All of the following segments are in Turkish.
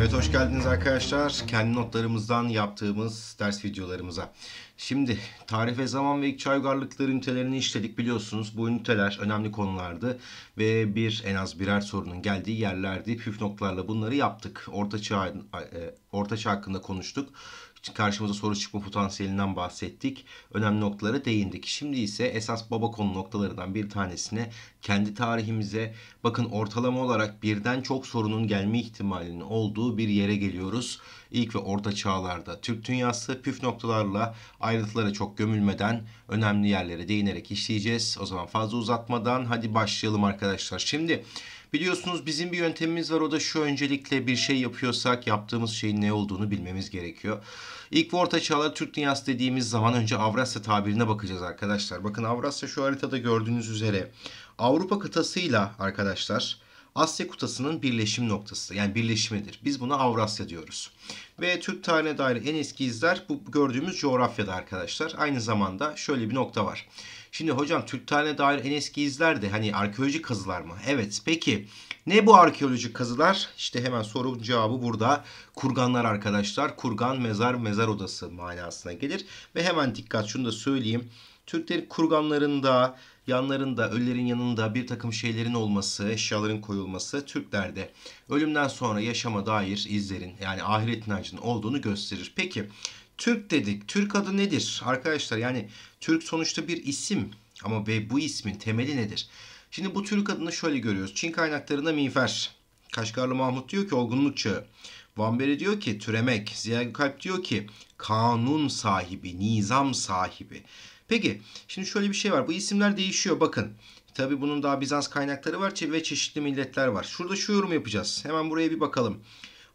Evet hoş geldiniz arkadaşlar. Kendi notlarımızdan yaptığımız ders videolarımıza. Şimdi tarih ve zaman ve ilkçi uygarlıkları ünitelerini işledik biliyorsunuz. Bu üniteler önemli konulardı ve bir en az birer sorunun geldiği yerlerdi. Püf noktalarla bunları yaptık. Orta çağ, e, orta çağ hakkında konuştuk karşımıza soru çıkma potansiyelinden bahsettik. Önemli noktalara değindik. Şimdi ise esas baba konu noktalarından bir tanesine kendi tarihimize bakın ortalama olarak birden çok sorunun gelme ihtimalinin olduğu bir yere geliyoruz. İlk ve orta çağlarda Türk dünyası püf noktalarla ayrıntılara çok gömülmeden önemli yerlere değinerek işleyeceğiz. O zaman fazla uzatmadan hadi başlayalım arkadaşlar. Şimdi Biliyorsunuz bizim bir yöntemimiz var o da şu öncelikle bir şey yapıyorsak yaptığımız şeyin ne olduğunu bilmemiz gerekiyor. İlk orta çağlar Türk dünyası dediğimiz zaman önce Avrasya tabirine bakacağız arkadaşlar. Bakın Avrasya şu haritada gördüğünüz üzere Avrupa kıtasıyla arkadaşlar Asya kutasının birleşim noktası yani birleşimidir. Biz buna Avrasya diyoruz. Ve Türk tarihine dair en eski izler bu gördüğümüz coğrafyada arkadaşlar. Aynı zamanda şöyle bir nokta var. Şimdi hocam Türk Türktan'a dair en eski izler de hani arkeolojik kazılar mı? Evet peki ne bu arkeolojik kazılar? İşte hemen soru cevabı burada. Kurganlar arkadaşlar. Kurgan mezar mezar odası manasına gelir. Ve hemen dikkat şunu da söyleyeyim. Türklerin kurganlarında yanlarında, ölülerin yanında bir takım şeylerin olması, eşyaların koyulması Türklerde ölümden sonra yaşama dair izlerin yani ahiret inancının olduğunu gösterir. Peki Türk dedik. Türk adı nedir? Arkadaşlar yani Türk sonuçta bir isim ama ve bu ismin temeli nedir? Şimdi bu Türk adını şöyle görüyoruz. Çin kaynaklarında miğfer. Kaşgarlı Mahmut diyor ki olgunluk çağı. Van diyor ki türemek. Ziya Gökalp diyor ki kanun sahibi, nizam sahibi. Peki şimdi şöyle bir şey var. Bu isimler değişiyor bakın. Tabi bunun daha Bizans kaynakları var ve çeşitli milletler var. Şurada şu yorum yapacağız. Hemen buraya bir bakalım.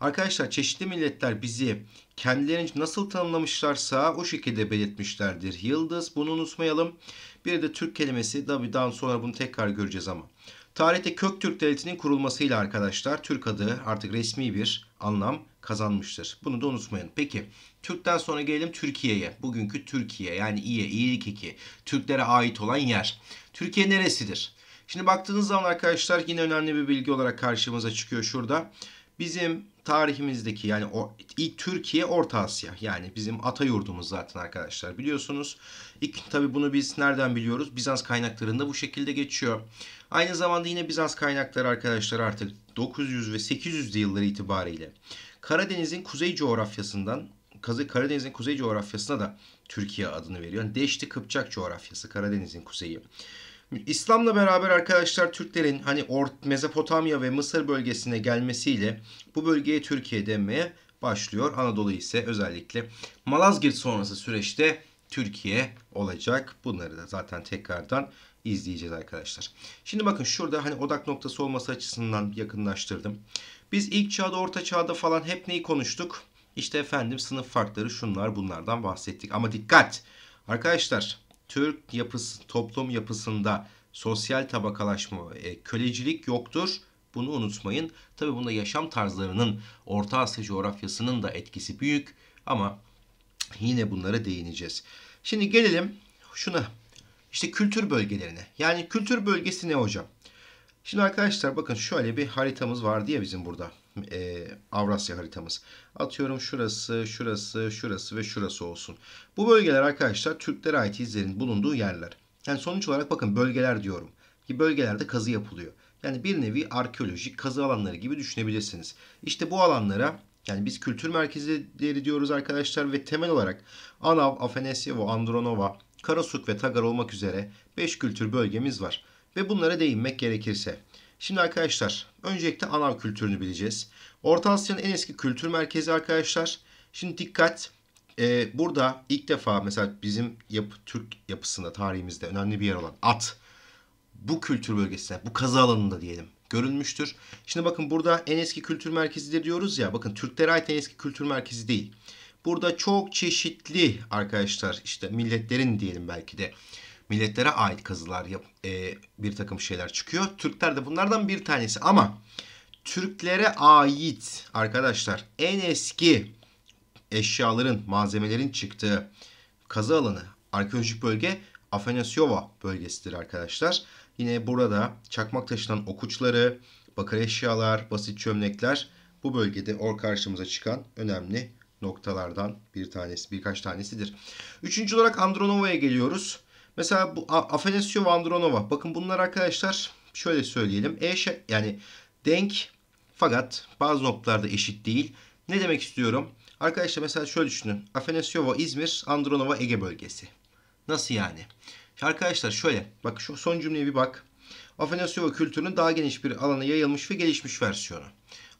Arkadaşlar çeşitli milletler bizi kendilerini nasıl tanımlamışlarsa o şekilde belirtmişlerdir. Yıldız bunu unutmayalım. Bir de Türk kelimesi tabi daha sonra bunu tekrar göreceğiz ama. Tarihte Köktürk Devleti'nin kurulmasıyla arkadaşlar Türk adı artık resmi bir anlam kazanmıştır. Bunu da unutmayın. Peki Türk'ten sonra gelelim Türkiye'ye. Bugünkü Türkiye yani İye, İyilik 2. Türklere ait olan yer. Türkiye neresidir? Şimdi baktığınız zaman arkadaşlar yine önemli bir bilgi olarak karşımıza çıkıyor şurada. Bizim tarihimizdeki yani o, ilk Türkiye Orta Asya yani bizim ata yurdumuz zaten arkadaşlar biliyorsunuz. İlk, tabi bunu biz nereden biliyoruz? Bizans kaynaklarında bu şekilde geçiyor. Aynı zamanda yine Bizans kaynakları arkadaşlar artık 900 ve 800 yılları itibariyle Karadeniz'in kuzey coğrafyasından Karadeniz'in kuzey coğrafyasına da Türkiye adını veriyor. Yani Deşti Kıpçak coğrafyası Karadeniz'in kuzeyi. İslam'la beraber arkadaşlar Türklerin hani Ort, Mezopotamya ve Mısır bölgesine gelmesiyle bu bölgeye Türkiye denmeye başlıyor. Anadolu ise özellikle Malazgirt sonrası süreçte Türkiye olacak. Bunları da zaten tekrardan izleyeceğiz arkadaşlar. Şimdi bakın şurada hani odak noktası olması açısından yakınlaştırdım. Biz ilk çağda, orta çağda falan hep neyi konuştuk? İşte efendim sınıf farkları şunlar bunlardan bahsettik. Ama dikkat! Arkadaşlar Türk yapısı, toplum yapısında sosyal tabakalaşma, e, kölecilik yoktur. Bunu unutmayın. Tabi bunda yaşam tarzlarının Orta Asya coğrafyasının da etkisi büyük ama yine bunlara değineceğiz. Şimdi gelelim şuna. İşte kültür bölgelerine. Yani kültür bölgesi ne hocam? Şimdi arkadaşlar bakın şöyle bir haritamız var diye bizim burada e, Avrasya haritamız. Atıyorum şurası, şurası, şurası ve şurası olsun. Bu bölgeler arkadaşlar Türklere ait izlerin bulunduğu yerler. Yani sonuç olarak bakın bölgeler diyorum. Ki bölgelerde kazı yapılıyor. Yani bir nevi arkeolojik kazı alanları gibi düşünebilirsiniz. İşte bu alanlara yani biz kültür merkezleri diyoruz arkadaşlar ve temel olarak Anav, Afanasyeva, Andronova, Karasuk ve Tagar olmak üzere 5 kültür bölgemiz var. Ve bunlara değinmek gerekirse Şimdi arkadaşlar öncelikle Anav kültürünü bileceğiz. Orta Asya'nın en eski kültür merkezi arkadaşlar. Şimdi dikkat e, burada ilk defa mesela bizim yapı, Türk yapısında tarihimizde önemli bir yer olan at bu kültür bölgesinde bu kazı alanında diyelim görülmüştür. Şimdi bakın burada en eski kültür merkezidir diyoruz ya bakın Türklere ait en eski kültür merkezi değil. Burada çok çeşitli arkadaşlar işte milletlerin diyelim belki de milletlere ait kazılar yap, e, bir takım şeyler çıkıyor. Türkler de bunlardan bir tanesi ama Türklere ait arkadaşlar en eski eşyaların, malzemelerin çıktığı kazı alanı, arkeolojik bölge Afanasyova bölgesidir arkadaşlar. Yine burada çakmak taşınan okuçları, bakır eşyalar, basit çömlekler bu bölgede or karşımıza çıkan önemli noktalardan bir tanesi, birkaç tanesidir. Üçüncü olarak Andronova'ya geliyoruz. Mesela bu Afanasio Vandronova. Bakın bunlar arkadaşlar şöyle söyleyelim. Eş yani denk fakat bazı noktalarda eşit değil. Ne demek istiyorum? Arkadaşlar mesela şöyle düşünün. Afanasiova İzmir, Andronova Ege bölgesi. Nasıl yani? Arkadaşlar şöyle. Bak şu son cümleye bir bak. Afanasiova kültürünün daha geniş bir alana yayılmış ve gelişmiş versiyonu.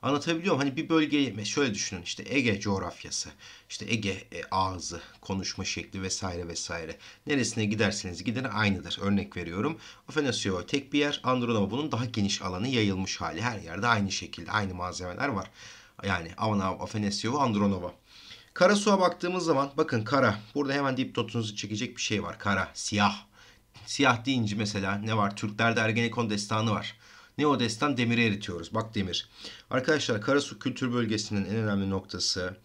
Anlatabiliyor muyum? Hani bir bölgeyi şöyle düşünün işte Ege coğrafyası, işte Ege e, ağzı, konuşma şekli vesaire vesaire. Neresine giderseniz gidin aynıdır. Örnek veriyorum. Afenasio tek bir yer, Andronova bunun daha geniş alanı yayılmış hali. Her yerde aynı şekilde aynı malzemeler var. Yani Afenasio, Andronova. Kara suya baktığımız zaman bakın kara. Burada hemen dipnotunuzu çekecek bir şey var. Kara, siyah. Siyah deyince mesela ne var? Türklerde Ergenekon destanı var. Neodes'ten demiri eritiyoruz. Bak demir. Arkadaşlar Karasu Kültür Bölgesi'nin en önemli noktası.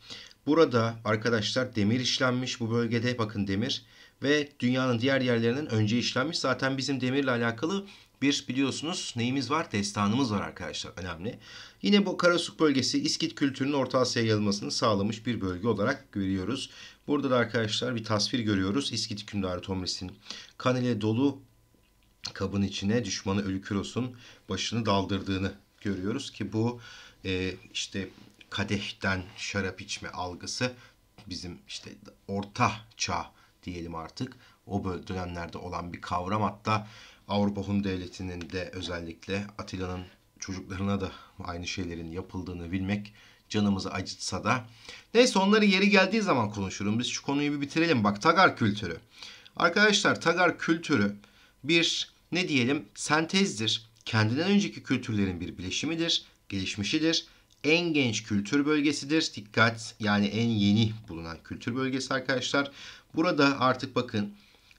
Burada arkadaşlar demir işlenmiş bu bölgede bakın demir ve dünyanın diğer yerlerinden önce işlenmiş. Zaten bizim demirle alakalı bir biliyorsunuz neyimiz var? Destanımız var arkadaşlar. Önemli. Yine bu Karasuk bölgesi İskit kültürünün Orta Asya yayılmasını sağlamış bir bölge olarak görüyoruz. Burada da arkadaşlar bir tasvir görüyoruz. İskit hükümdarı Tomris'in kan ile dolu kabın içine düşmanı Ölüküros'un başını daldırdığını görüyoruz ki bu e, işte kadehten şarap içme algısı bizim işte orta çağ diyelim artık o dönemlerde olan bir kavram hatta Avrupa Hun Devleti'nin de özellikle Atilla'nın çocuklarına da aynı şeylerin yapıldığını bilmek canımızı acıtsa da. Neyse onları yeri geldiği zaman konuşurum. Biz şu konuyu bir bitirelim. Bak Tagar kültürü. Arkadaşlar Tagar kültürü bir ne diyelim sentezdir. Kendinden önceki kültürlerin bir bileşimidir, gelişmişidir. En genç kültür bölgesidir. Dikkat yani en yeni bulunan kültür bölgesi arkadaşlar. Burada artık bakın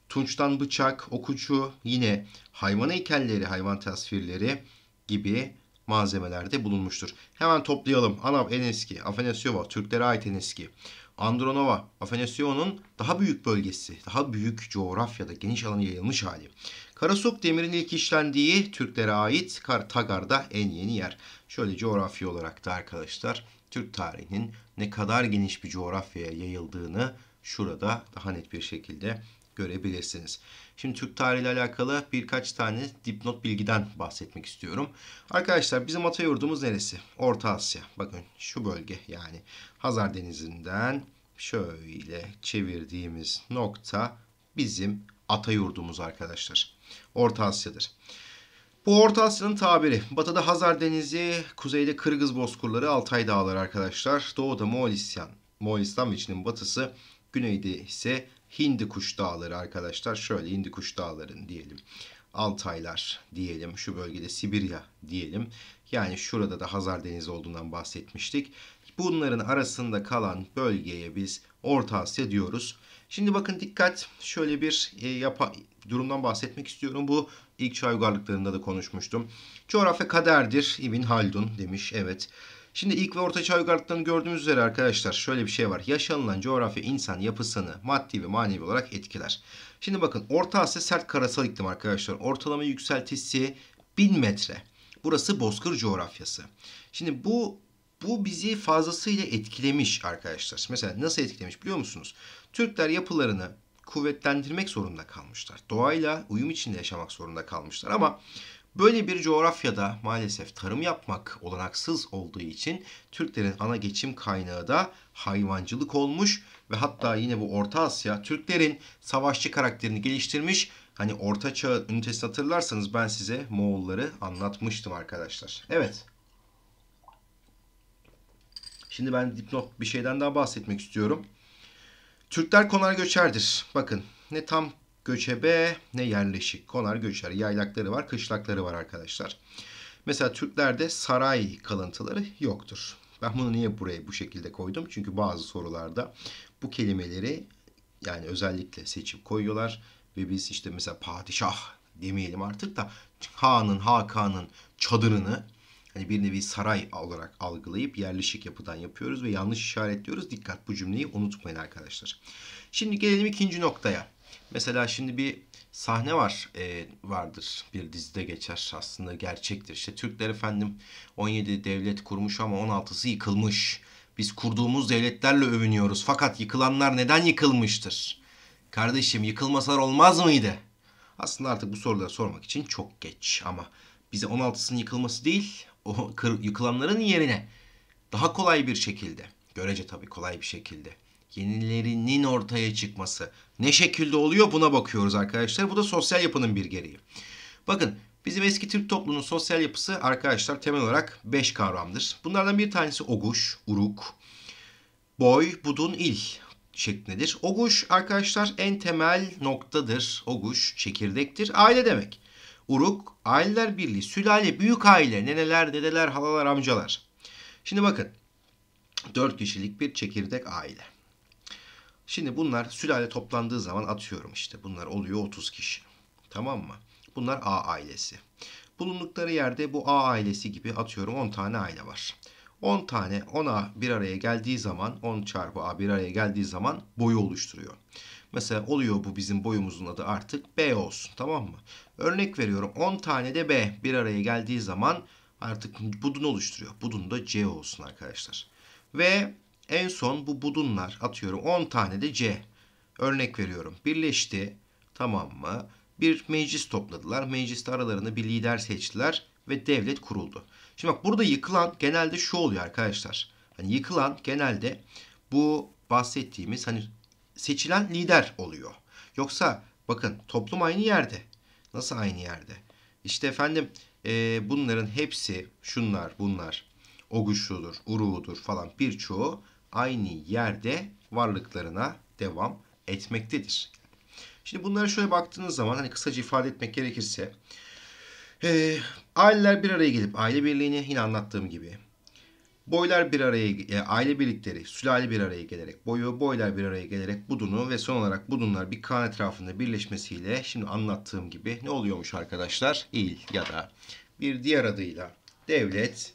Tunç'tan bıçak, okucu, yine hayvan heykelleri, hayvan tasvirleri gibi malzemelerde bulunmuştur. Hemen toplayalım. Anav en eski, Afanasyova, Türklere ait en eski. Andronova, Afanasio'nun daha büyük bölgesi, daha büyük coğrafyada geniş alana yayılmış hali. Karasuk demirin ilk işlendiği Türklere ait Tagarda en yeni yer. Şöyle coğrafya olarak da arkadaşlar Türk tarihinin ne kadar geniş bir coğrafyaya yayıldığını şurada daha net bir şekilde görebilirsiniz. Şimdi Türk tarihi ile alakalı birkaç tane dipnot bilgiden bahsetmek istiyorum. Arkadaşlar bizim ata yurdumuz neresi? Orta Asya. Bakın şu bölge yani Hazar Denizi'nden şöyle çevirdiğimiz nokta bizim ata yurdumuz arkadaşlar. Orta Asya'dır. Bu Orta Asya'nın tabiri. Batıda Hazar Denizi, kuzeyde Kırgız Bozkurları, Altay Dağları arkadaşlar. Doğuda Moğolistan, Moğolistan ve batısı, güneyde ise Hindi kuş Dağları arkadaşlar şöyle Hindi kuş Dağları'nın diyelim. Altaylar diyelim, şu bölgede Sibirya diyelim. Yani şurada da Hazar Denizi olduğundan bahsetmiştik. Bunların arasında kalan bölgeye biz Orta Asya diyoruz. Şimdi bakın dikkat şöyle bir e, yapa, durumdan bahsetmek istiyorum. Bu ilk çay uygarlıklarında da konuşmuştum. Coğrafya kaderdir İbn Haldun demiş. Evet. Şimdi ilk ve orta çağ uygarlıklarını gördüğümüz üzere arkadaşlar şöyle bir şey var. Yaşanılan coğrafya insan yapısını maddi ve manevi olarak etkiler. Şimdi bakın Orta Asya sert karasal iklim arkadaşlar. Ortalama yükseltisi 1000 metre. Burası bozkır coğrafyası. Şimdi bu bu bizi fazlasıyla etkilemiş arkadaşlar. Mesela nasıl etkilemiş biliyor musunuz? Türkler yapılarını kuvvetlendirmek zorunda kalmışlar. Doğayla uyum içinde yaşamak zorunda kalmışlar ama Böyle bir coğrafyada maalesef tarım yapmak olanaksız olduğu için Türklerin ana geçim kaynağı da hayvancılık olmuş ve hatta yine bu Orta Asya Türklerin savaşçı karakterini geliştirmiş. Hani Orta Çağ ünitesi hatırlarsanız ben size Moğolları anlatmıştım arkadaşlar. Evet. Şimdi ben dipnot bir şeyden daha bahsetmek istiyorum. Türkler konar göçerdir. Bakın ne tam göçebe ne yerleşik. Konar göçer. Yaylakları var, kışlakları var arkadaşlar. Mesela Türklerde saray kalıntıları yoktur. Ben bunu niye buraya bu şekilde koydum? Çünkü bazı sorularda bu kelimeleri yani özellikle seçip koyuyorlar. Ve biz işte mesela padişah demeyelim artık da Han'ın, Hakan'ın çadırını hani bir nevi saray olarak algılayıp yerleşik yapıdan yapıyoruz ve yanlış işaretliyoruz. Dikkat bu cümleyi unutmayın arkadaşlar. Şimdi gelelim ikinci noktaya. Mesela şimdi bir sahne var e, vardır bir dizide geçer aslında gerçektir. İşte Türkler efendim 17 devlet kurmuş ama 16'sı yıkılmış. Biz kurduğumuz devletlerle övünüyoruz fakat yıkılanlar neden yıkılmıştır? Kardeşim yıkılmasalar olmaz mıydı? Aslında artık bu soruları sormak için çok geç ama bize 16'sının yıkılması değil o yıkılanların yerine daha kolay bir şekilde görece tabii kolay bir şekilde yenilerinin ortaya çıkması ne şekilde oluyor buna bakıyoruz arkadaşlar. Bu da sosyal yapının bir gereği. Bakın bizim eski Türk toplumunun sosyal yapısı arkadaşlar temel olarak 5 kavramdır. Bunlardan bir tanesi oguş, uruk, boy, budun, il şeklindedir. Oguş arkadaşlar en temel noktadır. Oguş çekirdektir. Aile demek. Uruk, aileler birliği, sülale, büyük aile, neneler, dedeler, halalar, amcalar. Şimdi bakın. 4 kişilik bir çekirdek aile. Şimdi bunlar sülale toplandığı zaman atıyorum işte bunlar oluyor 30 kişi. Tamam mı? Bunlar A ailesi. Bulundukları yerde bu A ailesi gibi atıyorum 10 tane aile var. 10 tane 10A bir araya geldiği zaman 10 çarpı A bir araya geldiği zaman boyu oluşturuyor. Mesela oluyor bu bizim boyumuzun adı artık B olsun tamam mı? Örnek veriyorum 10 tane de B bir araya geldiği zaman artık budun oluşturuyor. Budun da C olsun arkadaşlar. Ve en son bu budunlar atıyorum 10 tane de C. Örnek veriyorum. Birleşti. Tamam mı? Bir meclis topladılar. Mecliste aralarında bir lider seçtiler ve devlet kuruldu. Şimdi bak burada yıkılan genelde şu oluyor arkadaşlar. Hani yıkılan genelde bu bahsettiğimiz hani seçilen lider oluyor. Yoksa bakın toplum aynı yerde. Nasıl aynı yerde? İşte efendim e, bunların hepsi şunlar bunlar. o Oguşludur, Uruğudur falan birçoğu aynı yerde varlıklarına devam etmektedir. Şimdi bunlara şöyle baktığınız zaman hani kısaca ifade etmek gerekirse e, aileler bir araya gelip aile birliğini yine anlattığım gibi boylar bir araya e, aile birlikleri sülale bir araya gelerek boyu boylar bir araya gelerek budunu ve son olarak budunlar bir kan etrafında birleşmesiyle şimdi anlattığım gibi ne oluyormuş arkadaşlar? il ya da bir diğer adıyla devlet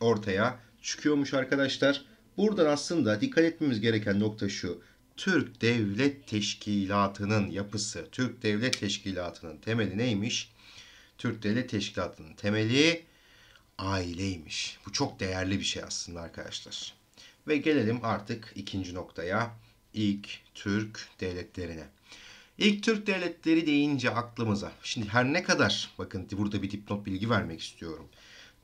ortaya çıkıyormuş arkadaşlar. Buradan aslında dikkat etmemiz gereken nokta şu. Türk Devlet Teşkilatı'nın yapısı, Türk Devlet Teşkilatı'nın temeli neymiş? Türk Devlet Teşkilatı'nın temeli aileymiş. Bu çok değerli bir şey aslında arkadaşlar. Ve gelelim artık ikinci noktaya. İlk Türk devletlerine. İlk Türk devletleri deyince aklımıza. Şimdi her ne kadar bakın burada bir dipnot bilgi vermek istiyorum.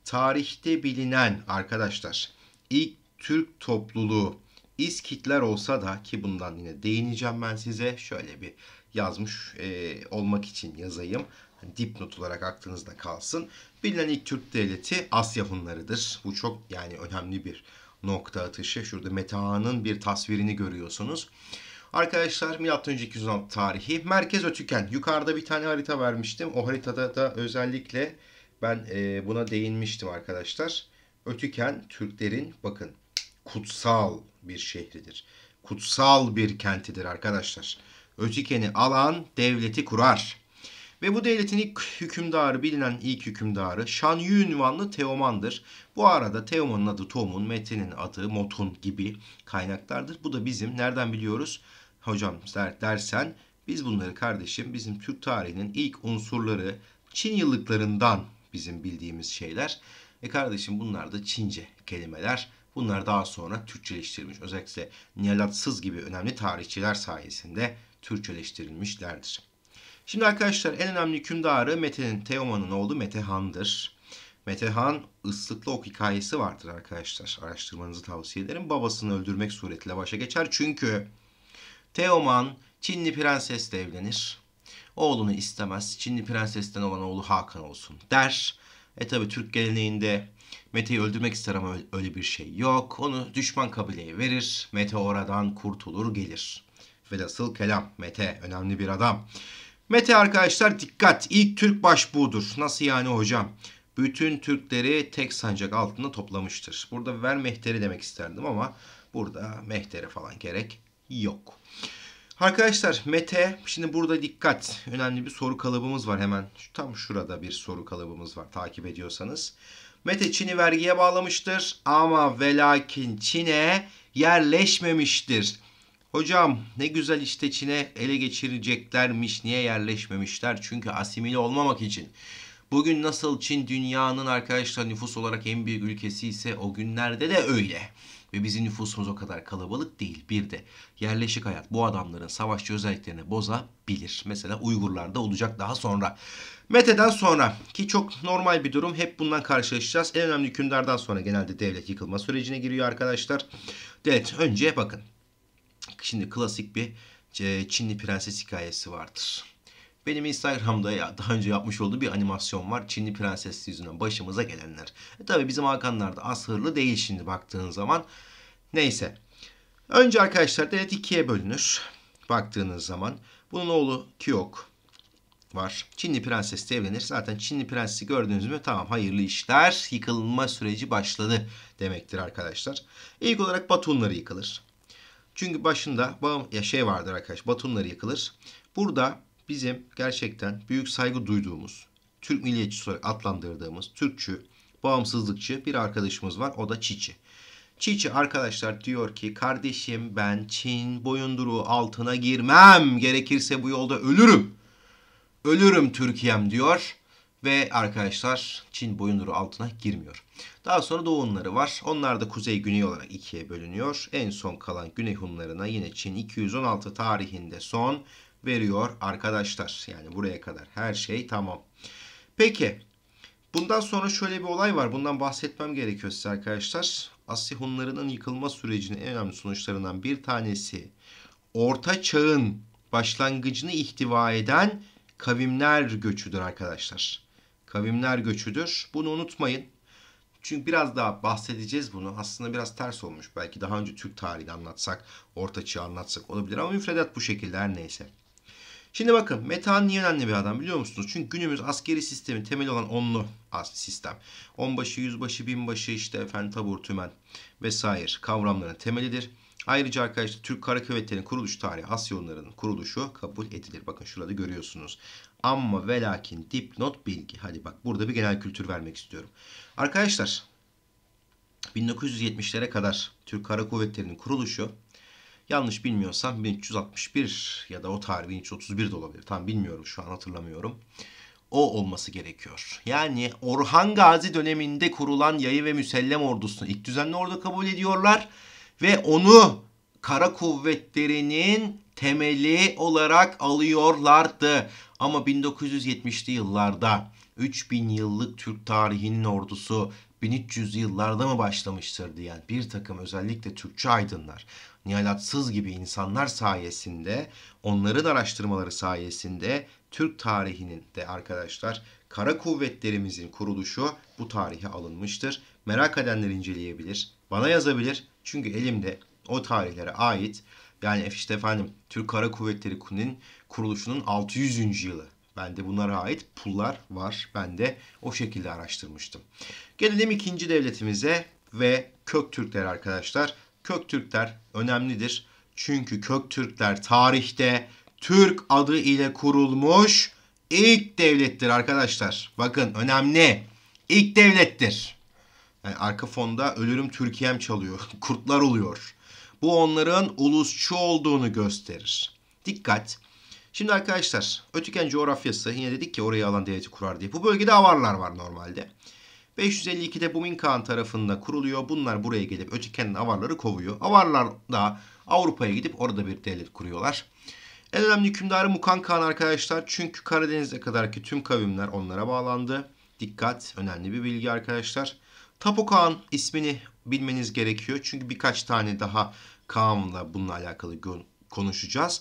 Tarihte bilinen arkadaşlar ilk Türk topluluğu İskitler olsa da ki bundan yine değineceğim ben size şöyle bir yazmış e, olmak için yazayım. Hani dipnot olarak aklınızda kalsın. Bilinen ilk Türk devleti Asya Hunlarıdır. Bu çok yani önemli bir nokta atışı. Şurada Meta'nın bir tasvirini görüyorsunuz. Arkadaşlar M.Ö. 216 tarihi merkez ötüken. Yukarıda bir tane harita vermiştim. O haritada da özellikle ben e, buna değinmiştim arkadaşlar. Ötüken Türklerin bakın kutsal bir şehridir. Kutsal bir kentidir arkadaşlar. Ötiken'i alan devleti kurar. Ve bu devletin ilk hükümdarı bilinen ilk hükümdarı Şan ünvanlı Teoman'dır. Bu arada Teoman'ın adı Tom'un, Metin'in adı Motun gibi kaynaklardır. Bu da bizim nereden biliyoruz? Hocam dersen biz bunları kardeşim bizim Türk tarihinin ilk unsurları Çin yıllıklarından bizim bildiğimiz şeyler. E kardeşim bunlar da Çince kelimeler. Bunlar daha sonra Türkçeleştirilmiş. Özellikle Nihat gibi önemli tarihçiler sayesinde Türkçeleştirilmişlerdir. Şimdi arkadaşlar en önemli hükümdarı Mete'nin Teoman'ın oğlu Metehan'dır. Metehan ıslıklı ok hikayesi vardır arkadaşlar. Araştırmanızı tavsiye ederim. Babasını öldürmek suretiyle başa geçer. Çünkü Teoman Çinli prensesle evlenir. Oğlunu istemez. Çinli prensesten olan oğlu Hakan olsun der. E tabi Türk geleneğinde Mete'yi öldürmek ister ama öyle bir şey yok. Onu düşman kabileye verir. Mete oradan kurtulur gelir. Ve nasıl kelam. Mete önemli bir adam. Mete arkadaşlar dikkat. İlk Türk başbuğudur. Nasıl yani hocam? Bütün Türkleri tek sancak altında toplamıştır. Burada ver mehteri demek isterdim ama burada mehteri falan gerek yok. Arkadaşlar Mete şimdi burada dikkat önemli bir soru kalıbımız var hemen. Tam şurada bir soru kalıbımız var takip ediyorsanız. Mete Çin'i vergiye bağlamıştır ama velakin Çin'e yerleşmemiştir. Hocam ne güzel işte Çin'e ele geçireceklermiş. Niye yerleşmemişler? Çünkü asimile olmamak için. Bugün nasıl Çin dünyanın arkadaşlar nüfus olarak en büyük ülkesi ise o günlerde de öyle. Ve bizim nüfusumuz o kadar kalabalık değil. Bir de yerleşik hayat bu adamların savaşçı özelliklerini bozabilir. Mesela Uygurlarda olacak daha sonra. Mete'den sonra ki çok normal bir durum hep bundan karşılaşacağız. En önemli hükümdardan sonra genelde devlet yıkılma sürecine giriyor arkadaşlar. Evet önce bakın. Şimdi klasik bir e, Çinli prenses hikayesi vardır. Benim Instagram'da ya daha önce yapmış olduğu bir animasyon var. Çinli prenses yüzünden başımıza gelenler. E tabi bizim Hakanlar da az değil şimdi baktığın zaman. Neyse. Önce arkadaşlar devlet ikiye bölünür. Baktığınız zaman. Bunun oğlu Kyok var. Çinli prensesle evlenir. Zaten Çinli prensesi gördünüz mü? Tamam hayırlı işler. Yıkılma süreci başladı demektir arkadaşlar. İlk olarak Batunları yıkılır. Çünkü başında ya şey vardır arkadaş. Batunları yıkılır. Burada bizim gerçekten büyük saygı duyduğumuz, Türk milliyetçisi olarak adlandırdığımız Türkçü, bağımsızlıkçı bir arkadaşımız var. O da Çiçi. Çiçi arkadaşlar diyor ki kardeşim ben Çin boyunduruğu altına girmem. Gerekirse bu yolda ölürüm. Ölürüm Türkiye'm diyor ve arkadaşlar Çin boyunduruğu altına girmiyor. Daha sonra Doğu Hunları var. Onlar da kuzey güney olarak ikiye bölünüyor. En son kalan Güney Hunlarına yine Çin 216 tarihinde son veriyor arkadaşlar. Yani buraya kadar her şey tamam. Peki bundan sonra şöyle bir olay var. Bundan bahsetmem gerekiyor size arkadaşlar. Asya Hunlarının yıkılma sürecinin en önemli sonuçlarından bir tanesi Orta Çağ'ın başlangıcını ihtiva eden kavimler göçüdür arkadaşlar. Kavimler göçüdür. Bunu unutmayın. Çünkü biraz daha bahsedeceğiz bunu. Aslında biraz ters olmuş. Belki daha önce Türk tarihi anlatsak, Orta Çağ'ı anlatsak olabilir ama müfredat bu şekilde her neyse. Şimdi bakın Metehan niye önemli bir adam biliyor musunuz? Çünkü günümüz askeri sistemin temeli olan onlu sistem. Onbaşı, yüzbaşı, binbaşı işte efendim tabur, tümen vesaire kavramların temelidir. Ayrıca arkadaşlar Türk Kara Kuvvetleri'nin kuruluş tarihi Asyonların kuruluşu kabul edilir. Bakın şurada görüyorsunuz. Amma ve lakin dipnot bilgi. Hadi bak burada bir genel kültür vermek istiyorum. Arkadaşlar 1970'lere kadar Türk Kara Kuvvetleri'nin kuruluşu yanlış bilmiyorsam 1361 ya da o tarih 1331 de olabilir. Tam bilmiyorum şu an hatırlamıyorum. O olması gerekiyor. Yani Orhan Gazi döneminde kurulan yayı ve müsellem ordusunu ilk düzenli ordu kabul ediyorlar ve onu kara kuvvetlerinin temeli olarak alıyorlardı. Ama 1970'li yıllarda 3000 yıllık Türk tarihinin ordusu 1300 yıllarda mı başlamıştır diyen bir takım özellikle Türkçe aydınlar, Nihal gibi insanlar sayesinde, onların araştırmaları sayesinde Türk tarihinin de arkadaşlar kara kuvvetlerimizin kuruluşu bu tarihe alınmıştır. Merak edenler inceleyebilir. Bana yazabilir. Çünkü elimde o tarihlere ait yani işte efendim Türk Kara Kuvvetleri'nin kuruluşunun 600. yılı. Bende bunlara ait pullar var. Ben de o şekilde araştırmıştım. Gelelim ikinci devletimize ve Köktürkler arkadaşlar. Köktürkler önemlidir. Çünkü Köktürkler tarihte Türk adı ile kurulmuş ilk devlettir arkadaşlar. Bakın önemli. İlk devlettir. Yani arka fonda ölürüm Türkiye'm çalıyor. Kurtlar oluyor. Bu onların ulusçu olduğunu gösterir. Dikkat. Şimdi arkadaşlar Ötüken coğrafyası yine dedik ki oraya alan devleti kurar diye. Bu bölgede avarlar var normalde. 552'de Bumin Kağan tarafında kuruluyor. Bunlar buraya gelip Ötüken'in avarları kovuyor. Avarlar da Avrupa'ya gidip orada bir devlet kuruyorlar. En önemli hükümdarı Mukan Kağan arkadaşlar. Çünkü Karadeniz'e kadarki tüm kavimler onlara bağlandı. Dikkat önemli bir bilgi arkadaşlar. Tapu Kaan ismini bilmeniz gerekiyor. Çünkü birkaç tane daha Kaan'la bununla alakalı konuşacağız.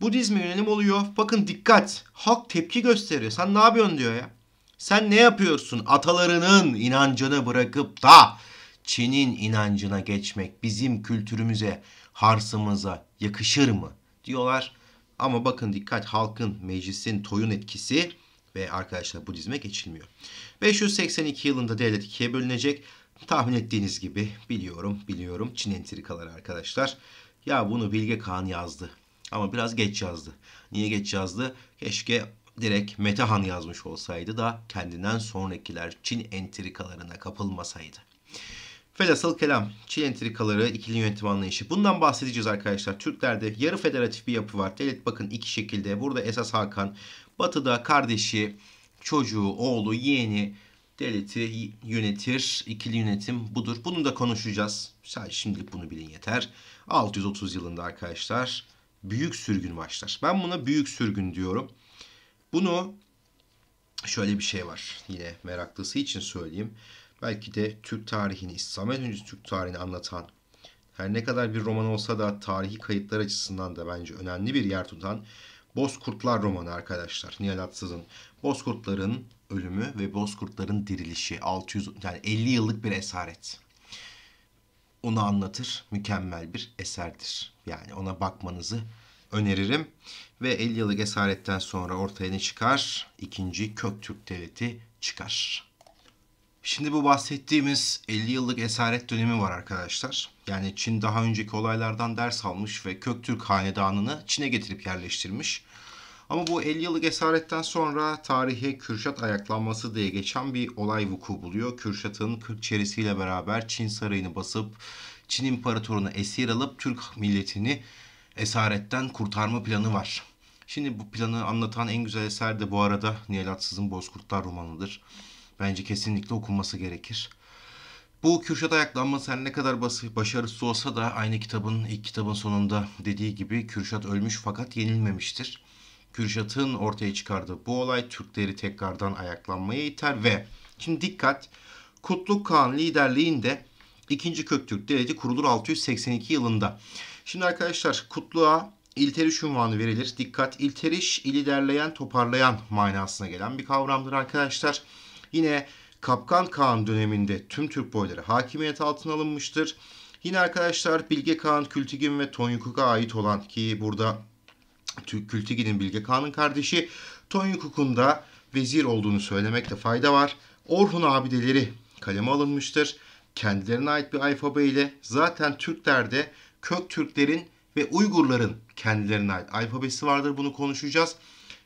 Budizme yönelim oluyor. Bakın dikkat. Halk tepki gösteriyor. Sen ne yapıyorsun diyor ya. Sen ne yapıyorsun? Atalarının inancını bırakıp da Çin'in inancına geçmek bizim kültürümüze, harsımıza yakışır mı? diyorlar. Ama bakın dikkat halkın, meclisin, toyun etkisi ve arkadaşlar Budizme geçilmiyor. 582 yılında devlet ikiye bölünecek. Tahmin ettiğiniz gibi biliyorum biliyorum Çin entrikaları arkadaşlar. Ya bunu Bilge Kağan yazdı ama biraz geç yazdı. Niye geç yazdı? Keşke direkt Metehan yazmış olsaydı da kendinden sonrakiler Çin entrikalarına kapılmasaydı. Velhasıl kelam, Çin entrikaları, ikili yönetim anlayışı. Bundan bahsedeceğiz arkadaşlar. Türklerde yarı federatif bir yapı var. Devlet bakın iki şekilde. Burada esas Hakan, batıda kardeşi çocuğu, oğlu, yeğeni devleti yönetir. İkili yönetim budur. Bunu da konuşacağız. Sadece şimdilik bunu bilin yeter. 630 yılında arkadaşlar büyük sürgün başlar. Ben buna büyük sürgün diyorum. Bunu şöyle bir şey var. Yine meraklısı için söyleyeyim. Belki de Türk tarihini, İslamiyet öncesi Türk tarihini anlatan her ne kadar bir roman olsa da tarihi kayıtlar açısından da bence önemli bir yer tutan Bozkurtlar romanı arkadaşlar. Nihal Atsız'ın. Bozkurtların ölümü ve bozkurtların dirilişi. 600 yani 50 yıllık bir esaret. Onu anlatır. Mükemmel bir eserdir. Yani ona bakmanızı öneririm. Ve 50 yıllık esaretten sonra ortaya ne çıkar? İkinci Köktürk Devleti çıkar. Şimdi bu bahsettiğimiz 50 yıllık esaret dönemi var arkadaşlar. Yani Çin daha önceki olaylardan ders almış ve Köktürk Hanedanı'nı Çin'e getirip yerleştirmiş. Ama bu 50 yıllık esaretten sonra tarihe Kürşat ayaklanması diye geçen bir olay vuku buluyor. Kürşat'ın 40 Kırkçerisiyle beraber Çin sarayını basıp Çin imparatorunu esir alıp Türk milletini esaretten kurtarma planı var. Şimdi bu planı anlatan en güzel eser de bu arada Nihal Atsız'ın Bozkurtlar romanıdır. Bence kesinlikle okunması gerekir. Bu Kürşat ayaklanması her ne kadar başarısız olsa da aynı kitabın ilk kitabın sonunda dediği gibi Kürşat ölmüş fakat yenilmemiştir. Kürşat'ın ortaya çıkardığı bu olay Türkleri tekrardan ayaklanmaya iter ve şimdi dikkat Kutluk Kağan liderliğinde 2. Köktürk Devleti kurulur 682 yılında. Şimdi arkadaşlar Kutluğa İlteriş unvanı verilir. Dikkat ilteriş liderleyen toparlayan manasına gelen bir kavramdır arkadaşlar. Yine Kapkan Kağan döneminde tüm Türk boyları hakimiyet altına alınmıştır. Yine arkadaşlar Bilge Kağan, Kültigin ve Tonyukuk'a ait olan ki burada Türk Kültigil'in Bilge Kağan'ın kardeşi Tony Cook'un da vezir olduğunu söylemekte fayda var. Orhun abideleri kaleme alınmıştır. Kendilerine ait bir alfabe ile zaten Türklerde kök Türklerin ve Uygurların kendilerine ait alfabesi vardır. Bunu konuşacağız.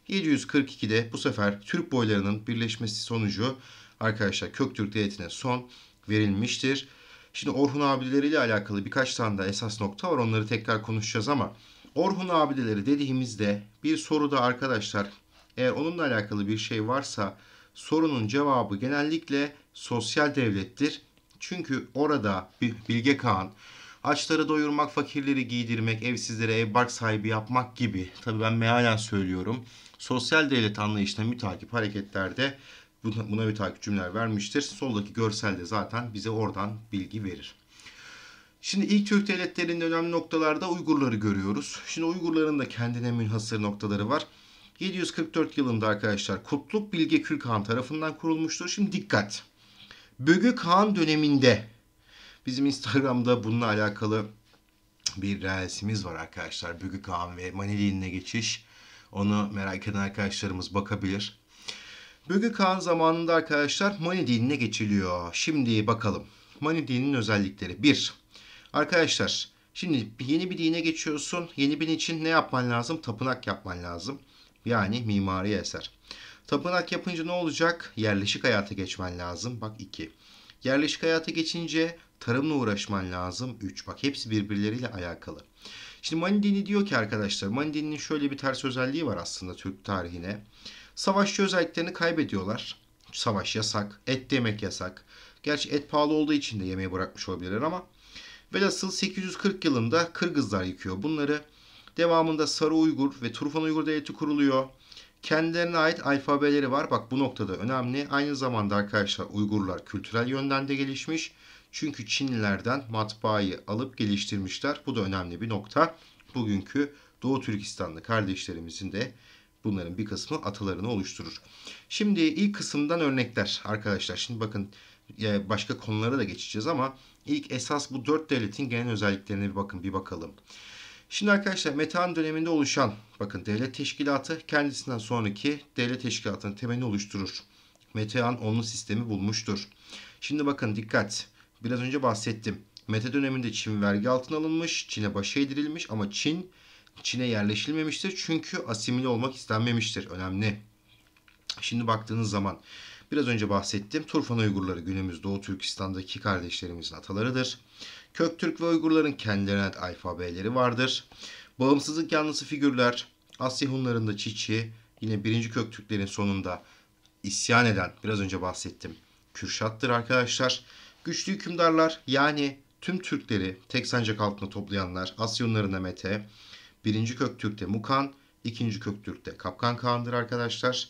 742'de bu sefer Türk boylarının birleşmesi sonucu arkadaşlar Köktürk devletine son verilmiştir. Şimdi Orhun abileriyle alakalı birkaç tane de esas nokta var. Onları tekrar konuşacağız ama Orhun abideleri dediğimizde bir soruda arkadaşlar eğer onunla alakalı bir şey varsa sorunun cevabı genellikle sosyal devlettir. Çünkü orada Bilge Kağan açları doyurmak, fakirleri giydirmek, evsizlere ev bark sahibi yapmak gibi tabi ben mealen söylüyorum. Sosyal devlet anlayışına mütakip hareketlerde buna, buna mütakip cümleler vermiştir. Soldaki görselde zaten bize oradan bilgi verir. Şimdi ilk Türk devletlerinin önemli noktalarda Uygurları görüyoruz. Şimdi Uygurların da kendine münhasır noktaları var. 744 yılında arkadaşlar Kutluk Bilge Kürk Han tarafından kurulmuştur. Şimdi dikkat. Bögük Han döneminde bizim Instagram'da bununla alakalı bir resimiz var arkadaşlar. Bögük Han ve Manili'nin geçiş. Onu merak eden arkadaşlarımız bakabilir. Bögük Han zamanında arkadaşlar Mani dinine geçiliyor. Şimdi bakalım. Mani dininin özellikleri. 1. Arkadaşlar şimdi yeni bir dine geçiyorsun. Yeni bir için ne yapman lazım? Tapınak yapman lazım. Yani mimari eser. Tapınak yapınca ne olacak? Yerleşik hayata geçmen lazım. Bak 2. Yerleşik hayata geçince tarımla uğraşman lazım. 3. Bak hepsi birbirleriyle alakalı. Şimdi Mani dini diyor ki arkadaşlar Mani dininin şöyle bir ters özelliği var aslında Türk tarihine. Savaşçı özelliklerini kaybediyorlar. Savaş yasak, et yemek yasak. Gerçi et pahalı olduğu için de yemeği bırakmış olabilirler ama Velhasıl 840 yılında Kırgızlar yıkıyor bunları. Devamında Sarı Uygur ve Turfan Uygur devleti kuruluyor. Kendilerine ait alfabeleri var. Bak bu noktada önemli. Aynı zamanda arkadaşlar Uygurlar kültürel yönden de gelişmiş. Çünkü Çinlilerden matbaayı alıp geliştirmişler. Bu da önemli bir nokta. Bugünkü Doğu Türkistanlı kardeşlerimizin de bunların bir kısmı atalarını oluşturur. Şimdi ilk kısımdan örnekler arkadaşlar. Şimdi bakın e, başka konulara da geçeceğiz ama İlk esas bu dört devletin genel özelliklerine bir bakın bir bakalım. Şimdi arkadaşlar Metan döneminde oluşan bakın devlet teşkilatı kendisinden sonraki devlet teşkilatının temelini oluşturur. Metan onun sistemi bulmuştur. Şimdi bakın dikkat. Biraz önce bahsettim. Mete döneminde Çin vergi altına alınmış, Çin'e başı edilmiş ama Çin Çin'e yerleşilmemiştir. Çünkü asimile olmak istenmemiştir. Önemli. Şimdi baktığınız zaman Biraz önce bahsettim. Turfan Uygurları günümüz Doğu Türkistan'daki kardeşlerimizin atalarıdır. Köktürk ve Uygurların kendilerine ait alfabeleri vardır. Bağımsızlık yanlısı figürler Asya Hunlarında Çiçi, yine 1. Köktürklerin sonunda isyan eden, biraz önce bahsettim, Kürşat'tır arkadaşlar. Güçlü hükümdarlar yani tüm Türkleri tek sancak altında toplayanlar Asya Hunlarında Mete, 1. Köktürk'te Mukan, 2. Köktürk'te Kapkan Kağan'dır arkadaşlar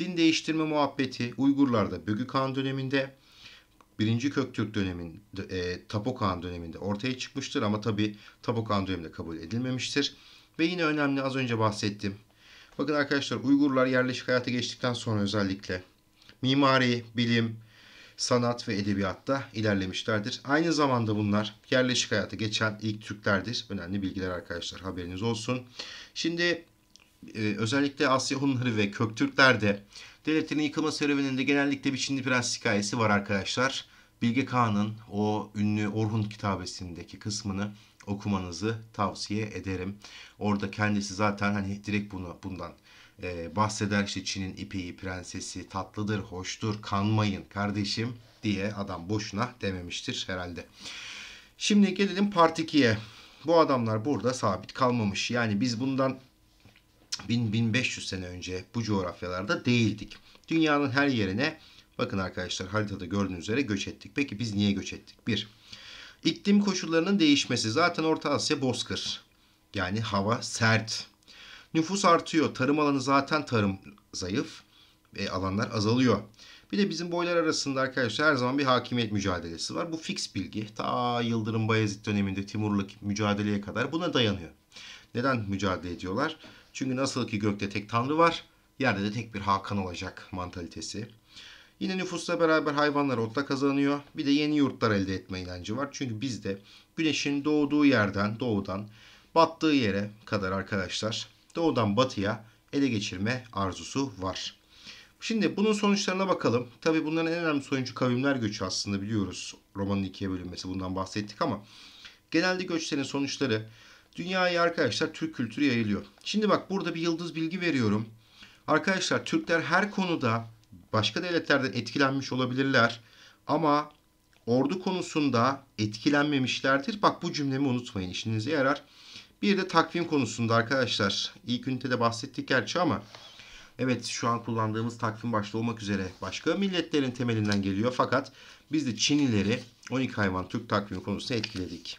din değiştirme muhabbeti Uygurlarda Bögük Han döneminde 1. Köktürk döneminde e, Tapok Han döneminde ortaya çıkmıştır ama tabi Tapok Han döneminde kabul edilmemiştir. Ve yine önemli az önce bahsettim. Bakın arkadaşlar Uygurlar yerleşik hayata geçtikten sonra özellikle mimari, bilim, sanat ve edebiyatta ilerlemişlerdir. Aynı zamanda bunlar yerleşik hayata geçen ilk Türklerdir. Önemli bilgiler arkadaşlar haberiniz olsun. Şimdi e, özellikle Asya Hunları ve Köktürkler de devletlerin yıkılma serüveninde genellikle bir Çinli prens hikayesi var arkadaşlar. Bilge Kağan'ın o ünlü Orhun kitabesindeki kısmını okumanızı tavsiye ederim. Orada kendisi zaten hani direkt bunu bundan e, bahseder işte Çin'in ipeği prensesi tatlıdır, hoştur, kanmayın kardeşim diye adam boşuna dememiştir herhalde. Şimdi gelelim Part 2'ye. Bu adamlar burada sabit kalmamış. Yani biz bundan 1000-1500 sene önce bu coğrafyalarda değildik. Dünyanın her yerine bakın arkadaşlar haritada gördüğünüz üzere göç ettik. Peki biz niye göç ettik? Bir, iklim koşullarının değişmesi. Zaten Orta Asya bozkır. Yani hava sert. Nüfus artıyor. Tarım alanı zaten tarım zayıf. E, alanlar azalıyor. Bir de bizim boylar arasında arkadaşlar her zaman bir hakimiyet mücadelesi var. Bu fix bilgi. Ta Yıldırım Bayezid döneminde Timurluk mücadeleye kadar buna dayanıyor. Neden mücadele ediyorlar? Çünkü nasıl ki gökte tek tanrı var, yerde de tek bir Hakan olacak mantalitesi. Yine nüfusla beraber hayvanlar otla kazanıyor. Bir de yeni yurtlar elde etme inancı var. Çünkü bizde güneşin doğduğu yerden doğudan battığı yere kadar arkadaşlar doğudan batıya ele geçirme arzusu var. Şimdi bunun sonuçlarına bakalım. Tabii bunların en önemli sonucu kavimler göçü aslında biliyoruz. Romanın ikiye bölünmesi bundan bahsettik ama genelde göçlerin sonuçları Dünyaya arkadaşlar Türk kültürü yayılıyor. Şimdi bak burada bir yıldız bilgi veriyorum. Arkadaşlar Türkler her konuda başka devletlerden etkilenmiş olabilirler. Ama ordu konusunda etkilenmemişlerdir. Bak bu cümlemi unutmayın işinize yarar. Bir de takvim konusunda arkadaşlar ilk ünitede bahsettik gerçi ama evet şu an kullandığımız takvim başta olmak üzere başka milletlerin temelinden geliyor fakat biz de Çinlileri 12 hayvan Türk takvimi konusunda etkiledik.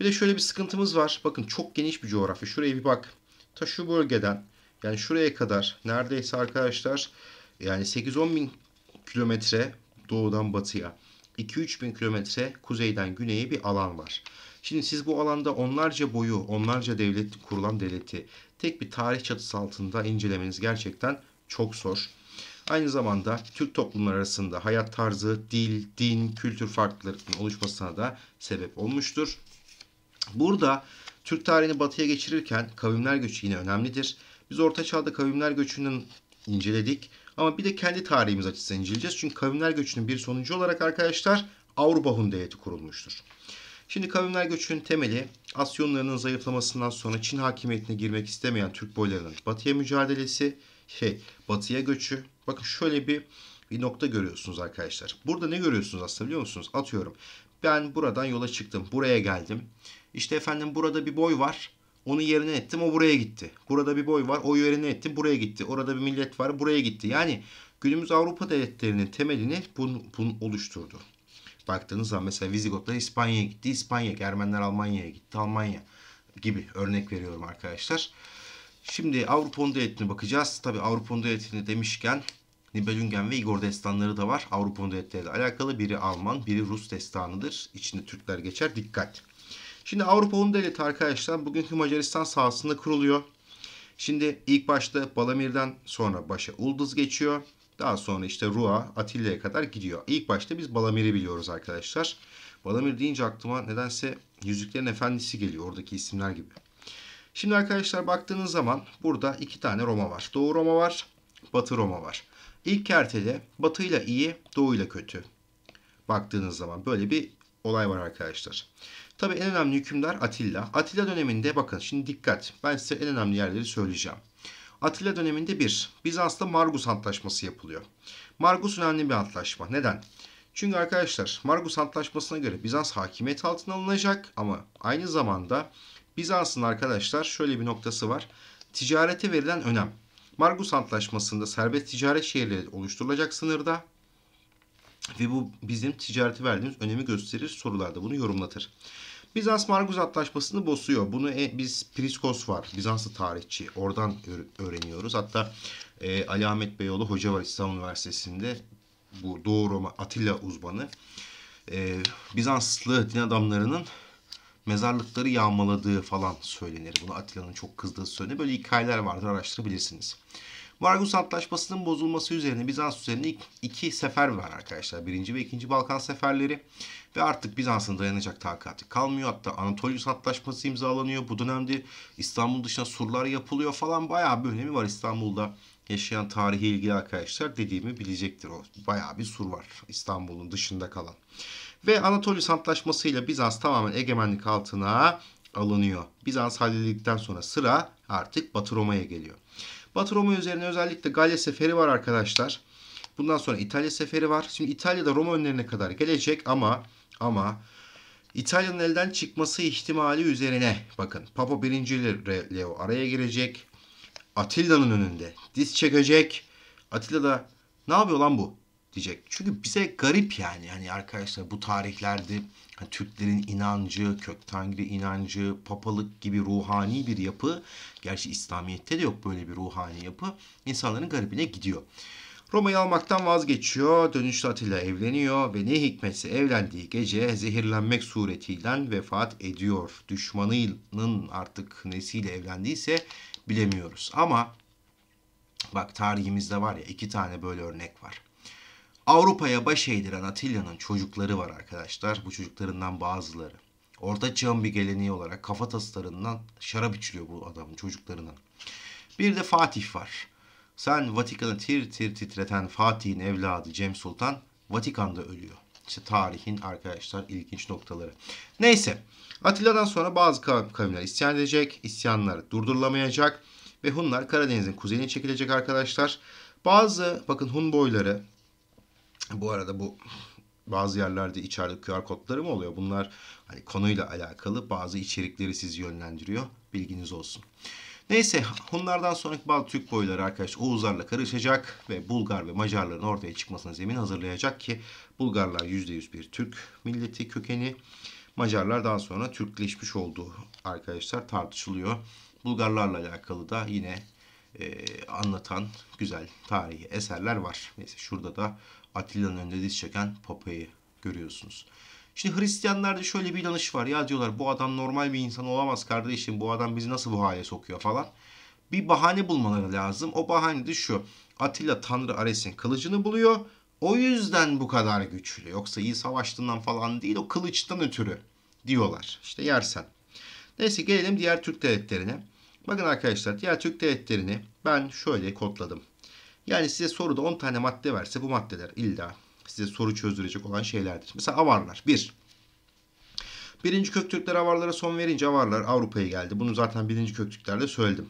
Bir de şöyle bir sıkıntımız var. Bakın çok geniş bir coğrafya. Şuraya bir bak. Ta şu bölgeden yani şuraya kadar neredeyse arkadaşlar yani 8-10 bin kilometre doğudan batıya 2-3 bin kilometre kuzeyden güneye bir alan var. Şimdi siz bu alanda onlarca boyu, onlarca devlet kurulan devleti tek bir tarih çatısı altında incelemeniz gerçekten çok zor. Aynı zamanda Türk toplumları arasında hayat tarzı, dil, din, kültür farklılıklarının oluşmasına da sebep olmuştur. Burada Türk tarihini batıya geçirirken kavimler göçü yine önemlidir. Biz Orta Çağ'da kavimler göçünün inceledik. Ama bir de kendi tarihimiz açısından inceleyeceğiz. Çünkü kavimler göçünün bir sonucu olarak arkadaşlar Avrupa Hun Devleti kurulmuştur. Şimdi kavimler göçünün temeli Asyonlarının zayıflamasından sonra Çin hakimiyetine girmek istemeyen Türk boylarının batıya mücadelesi, şey batıya göçü. Bakın şöyle bir, bir nokta görüyorsunuz arkadaşlar. Burada ne görüyorsunuz aslında biliyor musunuz? Atıyorum ben buradan yola çıktım, buraya geldim. İşte efendim burada bir boy var. Onu yerine ettim o buraya gitti. Burada bir boy var o yerine ettim buraya gitti. Orada bir millet var buraya gitti. Yani günümüz Avrupa devletlerinin temelini bunun, bunun oluşturdu. Baktığınız zaman mesela Vizigotlar İspanya'ya gitti. İspanya, Ermeniler Almanya'ya gitti. Almanya gibi örnek veriyorum arkadaşlar. Şimdi Avrupa Onu Devleti'ne bakacağız. Tabi Avrupa devletini demişken Nibelungen ve Igor destanları da var. Avrupa Onu Devletleri alakalı. Biri Alman, biri Rus destanıdır. İçinde Türkler geçer. Dikkat! Şimdi Avrupa Hun arkadaşlar bugünkü Macaristan sahasında kuruluyor. Şimdi ilk başta Balamir'den sonra başa Ulduz geçiyor. Daha sonra işte Rua, Atilla'ya kadar gidiyor. İlk başta biz Balamir'i biliyoruz arkadaşlar. Balamir deyince aklıma nedense Yüzüklerin Efendisi geliyor oradaki isimler gibi. Şimdi arkadaşlar baktığınız zaman burada iki tane Roma var. Doğu Roma var, Batı Roma var. İlk kertede batıyla iyi, doğuyla kötü. Baktığınız zaman böyle bir olay var arkadaşlar. Tabi en önemli hükümdar Atilla. Atilla döneminde bakın şimdi dikkat. Ben size en önemli yerleri söyleyeceğim. Atilla döneminde bir Bizans'ta Margus Antlaşması yapılıyor. Margus önemli bir antlaşma. Neden? Çünkü arkadaşlar Margus Antlaşması'na göre Bizans hakimiyet altına alınacak ama aynı zamanda Bizans'ın arkadaşlar şöyle bir noktası var. Ticarete verilen önem. Margus Antlaşması'nda serbest ticaret şehirleri oluşturulacak sınırda ve bu bizim ticareti verdiğimiz önemi gösterir, sorularda bunu yorumlatır. Bizans Margus Antlaşması'nı bozuyor. Bunu e, biz Priskos var. Bizanslı tarihçi. Oradan öğreniyoruz. Hatta e, Ali Ahmet Beyoğlu Hoca var İstanbul Üniversitesi'nde. Bu Doğu Roma Atilla uzmanı. E, Bizanslı din adamlarının mezarlıkları yağmaladığı falan söylenir. Bunu Atilla'nın çok kızdığı söylenir. Böyle hikayeler vardır araştırabilirsiniz. Bu Argus Antlaşması'nın bozulması üzerine Bizans üzerine iki sefer var arkadaşlar. Birinci ve ikinci Balkan seferleri. Ve artık Bizans'ın dayanacak takati kalmıyor. Hatta Anatolius Antlaşması imzalanıyor. Bu dönemde İstanbul dışına surlar yapılıyor falan. Bayağı bir önemi var İstanbul'da yaşayan tarihi ilgili arkadaşlar dediğimi bilecektir. O bayağı bir sur var İstanbul'un dışında kalan. Ve Anatolius Antlaşması ile Bizans tamamen egemenlik altına alınıyor. Bizans halledildikten sonra sıra artık Batı Roma'ya geliyor. Batı Roma üzerine özellikle Galya seferi var arkadaşlar. Bundan sonra İtalya seferi var. Şimdi İtalya'da Roma önlerine kadar gelecek ama ama İtalya'nın elden çıkması ihtimali üzerine bakın Papa 1. Leo araya girecek. Atilla'nın önünde diz çekecek. Atilla da ne yapıyor lan bu? diyecek. Çünkü bize garip yani. Yani arkadaşlar bu tarihlerde yani Türklerin inancı, kök tangri inancı, papalık gibi ruhani bir yapı. Gerçi İslamiyet'te de yok böyle bir ruhani yapı. insanların garibine gidiyor. Roma'yı almaktan vazgeçiyor. Dönüşte Atilla evleniyor ve ne hikmetse evlendiği gece zehirlenmek suretiyle vefat ediyor. Düşmanının artık nesiyle evlendiyse bilemiyoruz. Ama bak tarihimizde var ya iki tane böyle örnek var. Avrupa'ya baş eğdiren Atilla'nın çocukları var arkadaşlar. Bu çocuklarından bazıları. Orta çağın bir geleneği olarak kafa taslarından şarap içiliyor bu adamın çocuklarından. Bir de Fatih var. Sen Vatikan'ı tir tir titreten Fatih'in evladı Cem Sultan Vatikan'da ölüyor. İşte tarihin arkadaşlar ilginç noktaları. Neyse Atilla'dan sonra bazı kavimler isyan edecek. İsyanlar durdurulamayacak. Ve Hunlar Karadeniz'in kuzeyine çekilecek arkadaşlar. Bazı bakın Hun boyları bu arada bu bazı yerlerde içeride QR kodları mı oluyor? Bunlar hani konuyla alakalı bazı içerikleri sizi yönlendiriyor. Bilginiz olsun. Neyse onlardan sonraki bazı Türk boyları arkadaş Oğuzlarla karışacak ve Bulgar ve Macarların ortaya çıkmasına zemin hazırlayacak ki Bulgarlar %100 bir Türk milleti kökeni. Macarlar daha sonra Türkleşmiş olduğu arkadaşlar tartışılıyor. Bulgarlarla alakalı da yine e, anlatan güzel tarihi eserler var. Neyse şurada da Atilla'nın önünde diz çeken Papa'yı görüyorsunuz. Şimdi Hristiyanlarda şöyle bir inanış var. Ya diyorlar bu adam normal bir insan olamaz kardeşim. Bu adam bizi nasıl bu hale sokuyor falan. Bir bahane bulmaları lazım. O bahane de şu. Atilla Tanrı Ares'in kılıcını buluyor. O yüzden bu kadar güçlü. Yoksa iyi savaştığından falan değil o kılıçtan ötürü diyorlar. İşte yersen. Neyse gelelim diğer Türk devletlerine. Bakın arkadaşlar diğer Türk devletlerini ben şöyle kodladım. Yani size soruda 10 tane madde verse bu maddeler illa size soru çözdürecek olan şeylerdir. Mesela avarlar. 1. Bir, birinci Köktürkler avarlara son verince avarlar Avrupa'ya geldi. Bunu zaten birinci Köktürklerde söyledim.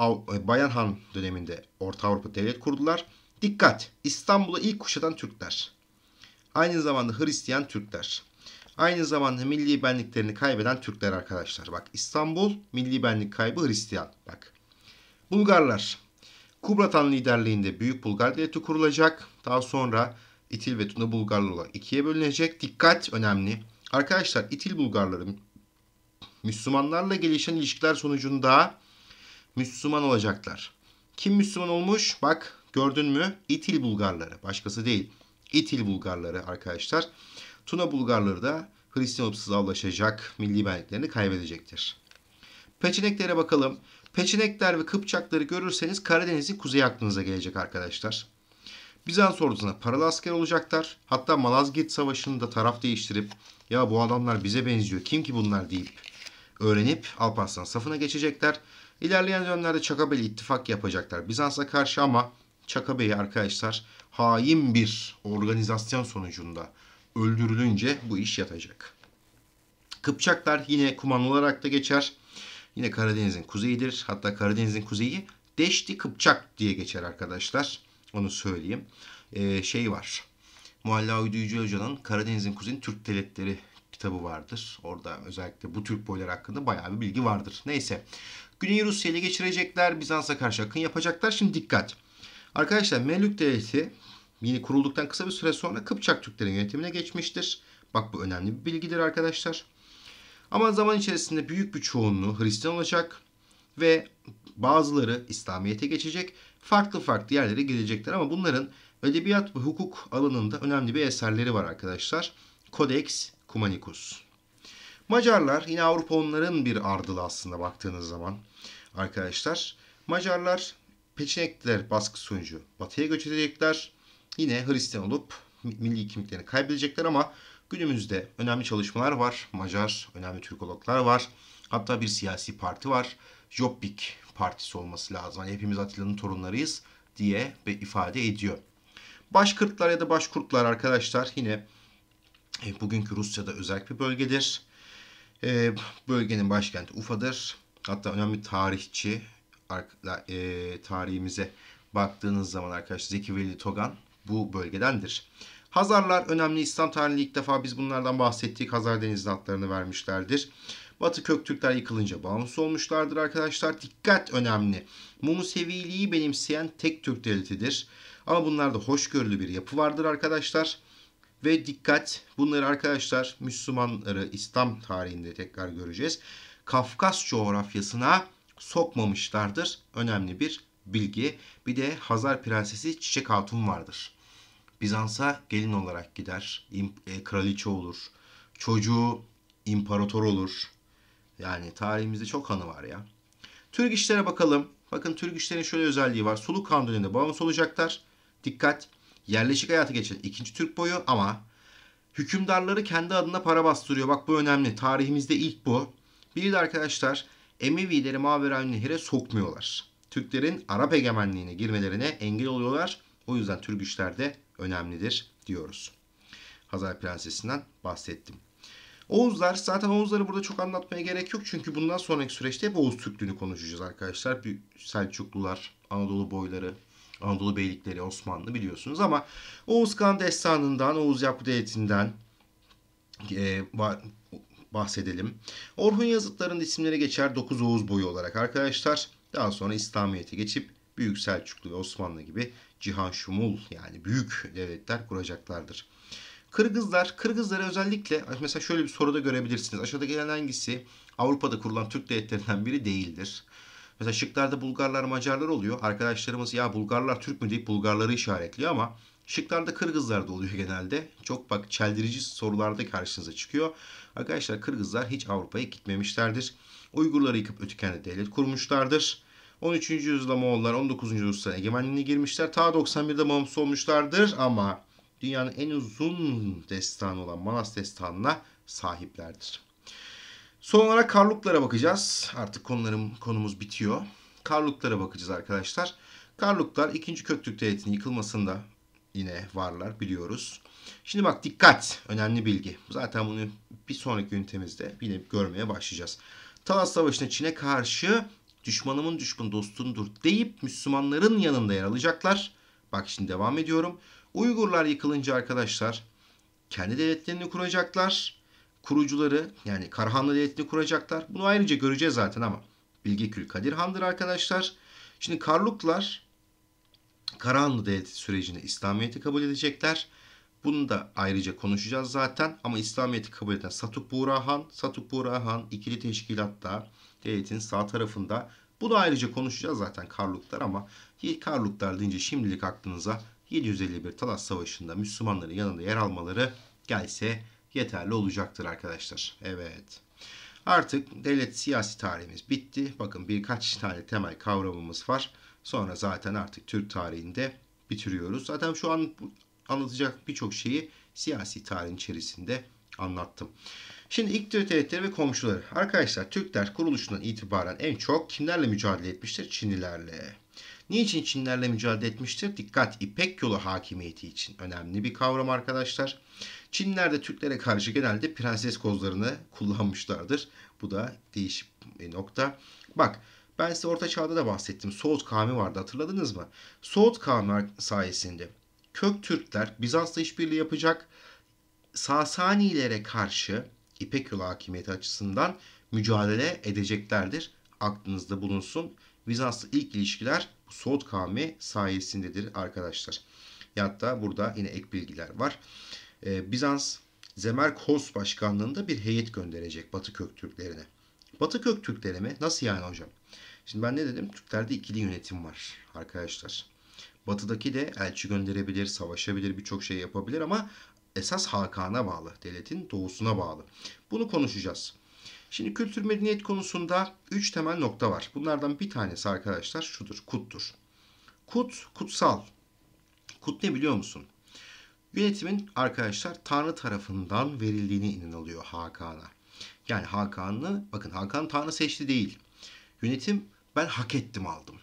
E, Bayan Han döneminde Orta Avrupa devlet kurdular. Dikkat! İstanbul'u ilk kuşatan Türkler. Aynı zamanda Hristiyan Türkler. Aynı zamanda milli benliklerini kaybeden Türkler arkadaşlar. Bak İstanbul milli benlik kaybı Hristiyan. Bak. Bulgarlar. Kubratan liderliğinde Büyük Bulgar Devleti kurulacak. Daha sonra İtil ve Tuna Bulgarları olarak ikiye bölünecek. Dikkat önemli. Arkadaşlar İtil Bulgarları Müslümanlarla gelişen ilişkiler sonucunda Müslüman olacaklar. Kim Müslüman olmuş? Bak gördün mü? İtil Bulgarları. Başkası değil. İtil Bulgarları arkadaşlar. Tuna Bulgarları da Hristiyan olup sızavlaşacak. Milli benliklerini kaybedecektir. Peçeneklere bakalım. Peçenekler ve Kıpçakları görürseniz Karadeniz'i kuzey aklınıza gelecek arkadaşlar. Bizans ordusuna paralı asker olacaklar. Hatta Malazgirt Savaşı'nı taraf değiştirip ya bu adamlar bize benziyor kim ki bunlar deyip öğrenip Alparslan safına geçecekler. İlerleyen dönemlerde Çakabey'le ittifak yapacaklar Bizans'a karşı ama Çakabey arkadaşlar hain bir organizasyon sonucunda öldürülünce bu iş yatacak. Kıpçaklar yine kuman olarak da geçer. Yine Karadeniz'in kuzeyidir. Hatta Karadeniz'in kuzeyi Deşti Kıpçak diye geçer arkadaşlar. Onu söyleyeyim. Ee, şey var. Mualla Uyduyucu Hoca'nın Karadeniz'in kuzeyi Türk Teletleri kitabı vardır. Orada özellikle bu Türk boyları hakkında bayağı bir bilgi vardır. Neyse. Güney Rusya ile geçirecekler. Bizans'a karşı akın yapacaklar. Şimdi dikkat. Arkadaşlar Memlük Devleti yeni kurulduktan kısa bir süre sonra Kıpçak Türklerin yönetimine geçmiştir. Bak bu önemli bir bilgidir arkadaşlar. Ama zaman içerisinde büyük bir çoğunluğu Hristiyan olacak ve bazıları İslamiyet'e geçecek. Farklı farklı yerlere gidecekler ama bunların edebiyat ve hukuk alanında önemli bir eserleri var arkadaşlar. Codex Cumanicus. Macarlar yine Avrupa onların bir ardılı aslında baktığınız zaman arkadaşlar. Macarlar Peçenekliler baskı sonucu batıya göç edecekler. Yine Hristiyan olup milli kimliklerini kaybedecekler ama Günümüzde önemli çalışmalar var. Macar önemli Türkologlar var. Hatta bir siyasi parti var. Jobbik partisi olması lazım. Hani hepimiz Atilla'nın torunlarıyız diye ifade ediyor. Başkırtlar ya da başkurtlar arkadaşlar yine e, bugünkü Rusya'da özel bir bölgedir. E, bölgenin başkenti Ufa'dır. Hatta önemli tarihçi e, tarihimize baktığınız zaman arkadaşlar Zeki Veli Togan bu bölgedendir. Hazarlar önemli İslam tarihinde ilk defa biz bunlardan bahsettik. Hazar denizli adlarını vermişlerdir. Batı Köktürkler yıkılınca bağımsız olmuşlardır arkadaşlar. Dikkat önemli. Mumuseviliği benimseyen tek Türk devletidir. Ama bunlarda hoşgörülü bir yapı vardır arkadaşlar. Ve dikkat bunları arkadaşlar Müslümanları İslam tarihinde tekrar göreceğiz. Kafkas coğrafyasına sokmamışlardır. Önemli bir bilgi. Bir de Hazar Prensesi Çiçek Hatun vardır. Bizans'a gelin olarak gider. E, kraliçe olur. Çocuğu imparator olur. Yani tarihimizde çok hanı var ya. Türk işlere bakalım. Bakın Türk işlerin şöyle özelliği var. Suluk Kanun döneminde bağımsız olacaklar. Dikkat. Yerleşik hayata geçen ikinci Türk boyu ama hükümdarları kendi adına para bastırıyor. Bak bu önemli. Tarihimizde ilk bu. Bir de arkadaşlar Emevileri Mavera Nehir'e sokmuyorlar. Türklerin Arap egemenliğine girmelerine engel oluyorlar. O yüzden Türk işlerde önemlidir diyoruz. Hazar Prensesi'nden bahsettim. Oğuzlar zaten Oğuzları burada çok anlatmaya gerek yok çünkü bundan sonraki süreçte hep Oğuz Türklüğünü konuşacağız arkadaşlar. Selçuklular, Anadolu boyları, Anadolu beylikleri, Osmanlı biliyorsunuz ama Oğuz Kağan destanından, Oğuz Yakup Devleti'nden e, bahsedelim. Orhun yazıtlarının isimleri geçer 9 Oğuz boyu olarak arkadaşlar. Daha sonra İslamiyet'e geçip Büyük Selçuklu ve Osmanlı gibi cihan şumul yani büyük devletler kuracaklardır. Kırgızlar, Kırgızlara özellikle mesela şöyle bir soruda görebilirsiniz. Aşağıda gelen hangisi Avrupa'da kurulan Türk devletlerinden biri değildir? Mesela şıklarda Bulgarlar, Macarlar oluyor. Arkadaşlarımız ya Bulgarlar Türk mü deyip Bulgarları işaretliyor ama şıklarda Kırgızlar da oluyor genelde. Çok bak çeldirici sorularda karşınıza çıkıyor. Arkadaşlar Kırgızlar hiç Avrupa'ya gitmemişlerdir. Uygurları yıkıp ötükenli devlet kurmuşlardır. 13. yüzyılda Moğollar 19. yüzyılda egemenliğine girmişler. Ta 91'de bağımsız olmuşlardır ama dünyanın en uzun destanı olan Manas destanına sahiplerdir. Son olarak Karluklara bakacağız. Artık konularım, konumuz bitiyor. Karluklara bakacağız arkadaşlar. Karluklar 2. Köktürk Devleti'nin yıkılmasında yine varlar biliyoruz. Şimdi bak dikkat önemli bilgi. Zaten bunu bir sonraki ünitemizde yine görmeye başlayacağız. Talas Savaşı'nda Çin'e karşı düşmanımın düşkün dostundur deyip Müslümanların yanında yer alacaklar. Bak şimdi devam ediyorum. Uygurlar yıkılınca arkadaşlar kendi devletlerini kuracaklar. Kurucuları yani Karahanlı devletini kuracaklar. Bunu ayrıca göreceğiz zaten ama Bilgekül Kadir Han'dır arkadaşlar. Şimdi Karluklar Karahanlı devlet sürecini İslamiyet'i kabul edecekler. Bunu da ayrıca konuşacağız zaten. Ama İslamiyet'i kabul eden Satuk Buğra Han, Satuk Buğra Han ikili teşkilatta Devletin sağ tarafında. Bu da ayrıca konuşacağız zaten Karluklar ama Karluklar deyince şimdilik aklınıza 751 Talas Savaşı'nda Müslümanların yanında yer almaları gelse yeterli olacaktır arkadaşlar. Evet. Artık devlet siyasi tarihimiz bitti. Bakın birkaç tane temel kavramımız var. Sonra zaten artık Türk tarihinde bitiriyoruz. Zaten şu an anlatacak birçok şeyi siyasi tarihin içerisinde anlattım. Şimdi İktidar devletleri ve komşuları. Arkadaşlar Türkler kuruluşundan itibaren en çok kimlerle mücadele etmiştir? Çinlilerle. Niçin Çinlerle mücadele etmiştir? Dikkat İpek yolu hakimiyeti için önemli bir kavram arkadaşlar. Çinler de Türklere karşı genelde prenses kozlarını kullanmışlardır. Bu da değişik bir nokta. Bak ben size Orta Çağ'da da bahsettim. Soğut kavmi vardı hatırladınız mı? Soğut kavmi sayesinde kök Türkler Bizans'la işbirliği yapacak. Sasanilere karşı İpek yolu hakimiyeti açısından mücadele edeceklerdir. Aklınızda bulunsun. Bizanslı ilk ilişkiler Soğut kavmi sayesindedir arkadaşlar. Ya hatta burada yine ek bilgiler var. Ee, Bizans Zemerkos başkanlığında bir heyet gönderecek Batı Köktürklerine. Batı Köktürkleri mi? Nasıl yani hocam? Şimdi ben ne dedim? Türklerde ikili yönetim var arkadaşlar. Batı'daki de elçi gönderebilir, savaşabilir, birçok şey yapabilir ama esas Hakan'a bağlı. Devletin doğusuna bağlı. Bunu konuşacağız. Şimdi kültür medeniyet konusunda 3 temel nokta var. Bunlardan bir tanesi arkadaşlar şudur. Kuttur. Kut, kutsal. Kut ne biliyor musun? Yönetimin arkadaşlar Tanrı tarafından verildiğini inanılıyor Hakan'a. Yani Hakan'ı, bakın Hakan Tanrı seçti değil. Yönetim ben hak ettim aldım.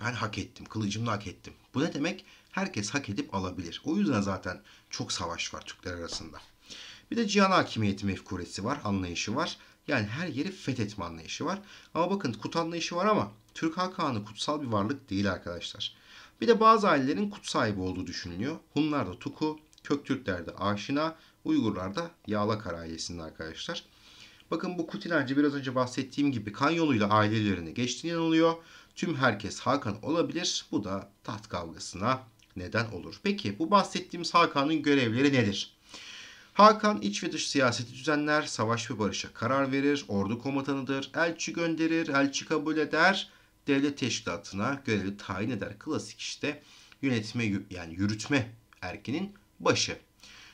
Ben hak ettim, kılıcımla hak ettim. Bu ne demek? herkes hak edip alabilir. O yüzden zaten çok savaş var Türkler arasında. Bir de cihan hakimiyeti mefkuresi var, anlayışı var. Yani her yeri fethetme anlayışı var. Ama bakın kut anlayışı var ama Türk Hakanı kutsal bir varlık değil arkadaşlar. Bir de bazı ailelerin kut sahibi olduğu düşünülüyor. Hunlar da Tuku, Köktürklerde Aşina, Uygurlar Uygurlarda Yağlakar ailesinin arkadaşlar. Bakın bu kut inancı biraz önce bahsettiğim gibi kan yoluyla ailelerini geçtiğinden oluyor. Tüm herkes Hakan olabilir. Bu da taht kavgasına neden olur. Peki bu bahsettiğimiz Hakan'ın görevleri nedir? Hakan iç ve dış siyaseti düzenler, savaş ve barışa karar verir, ordu komutanıdır, elçi gönderir, elçi kabul eder, devlet teşkilatına görevi tayin eder. Klasik işte yönetme yani yürütme erkinin başı.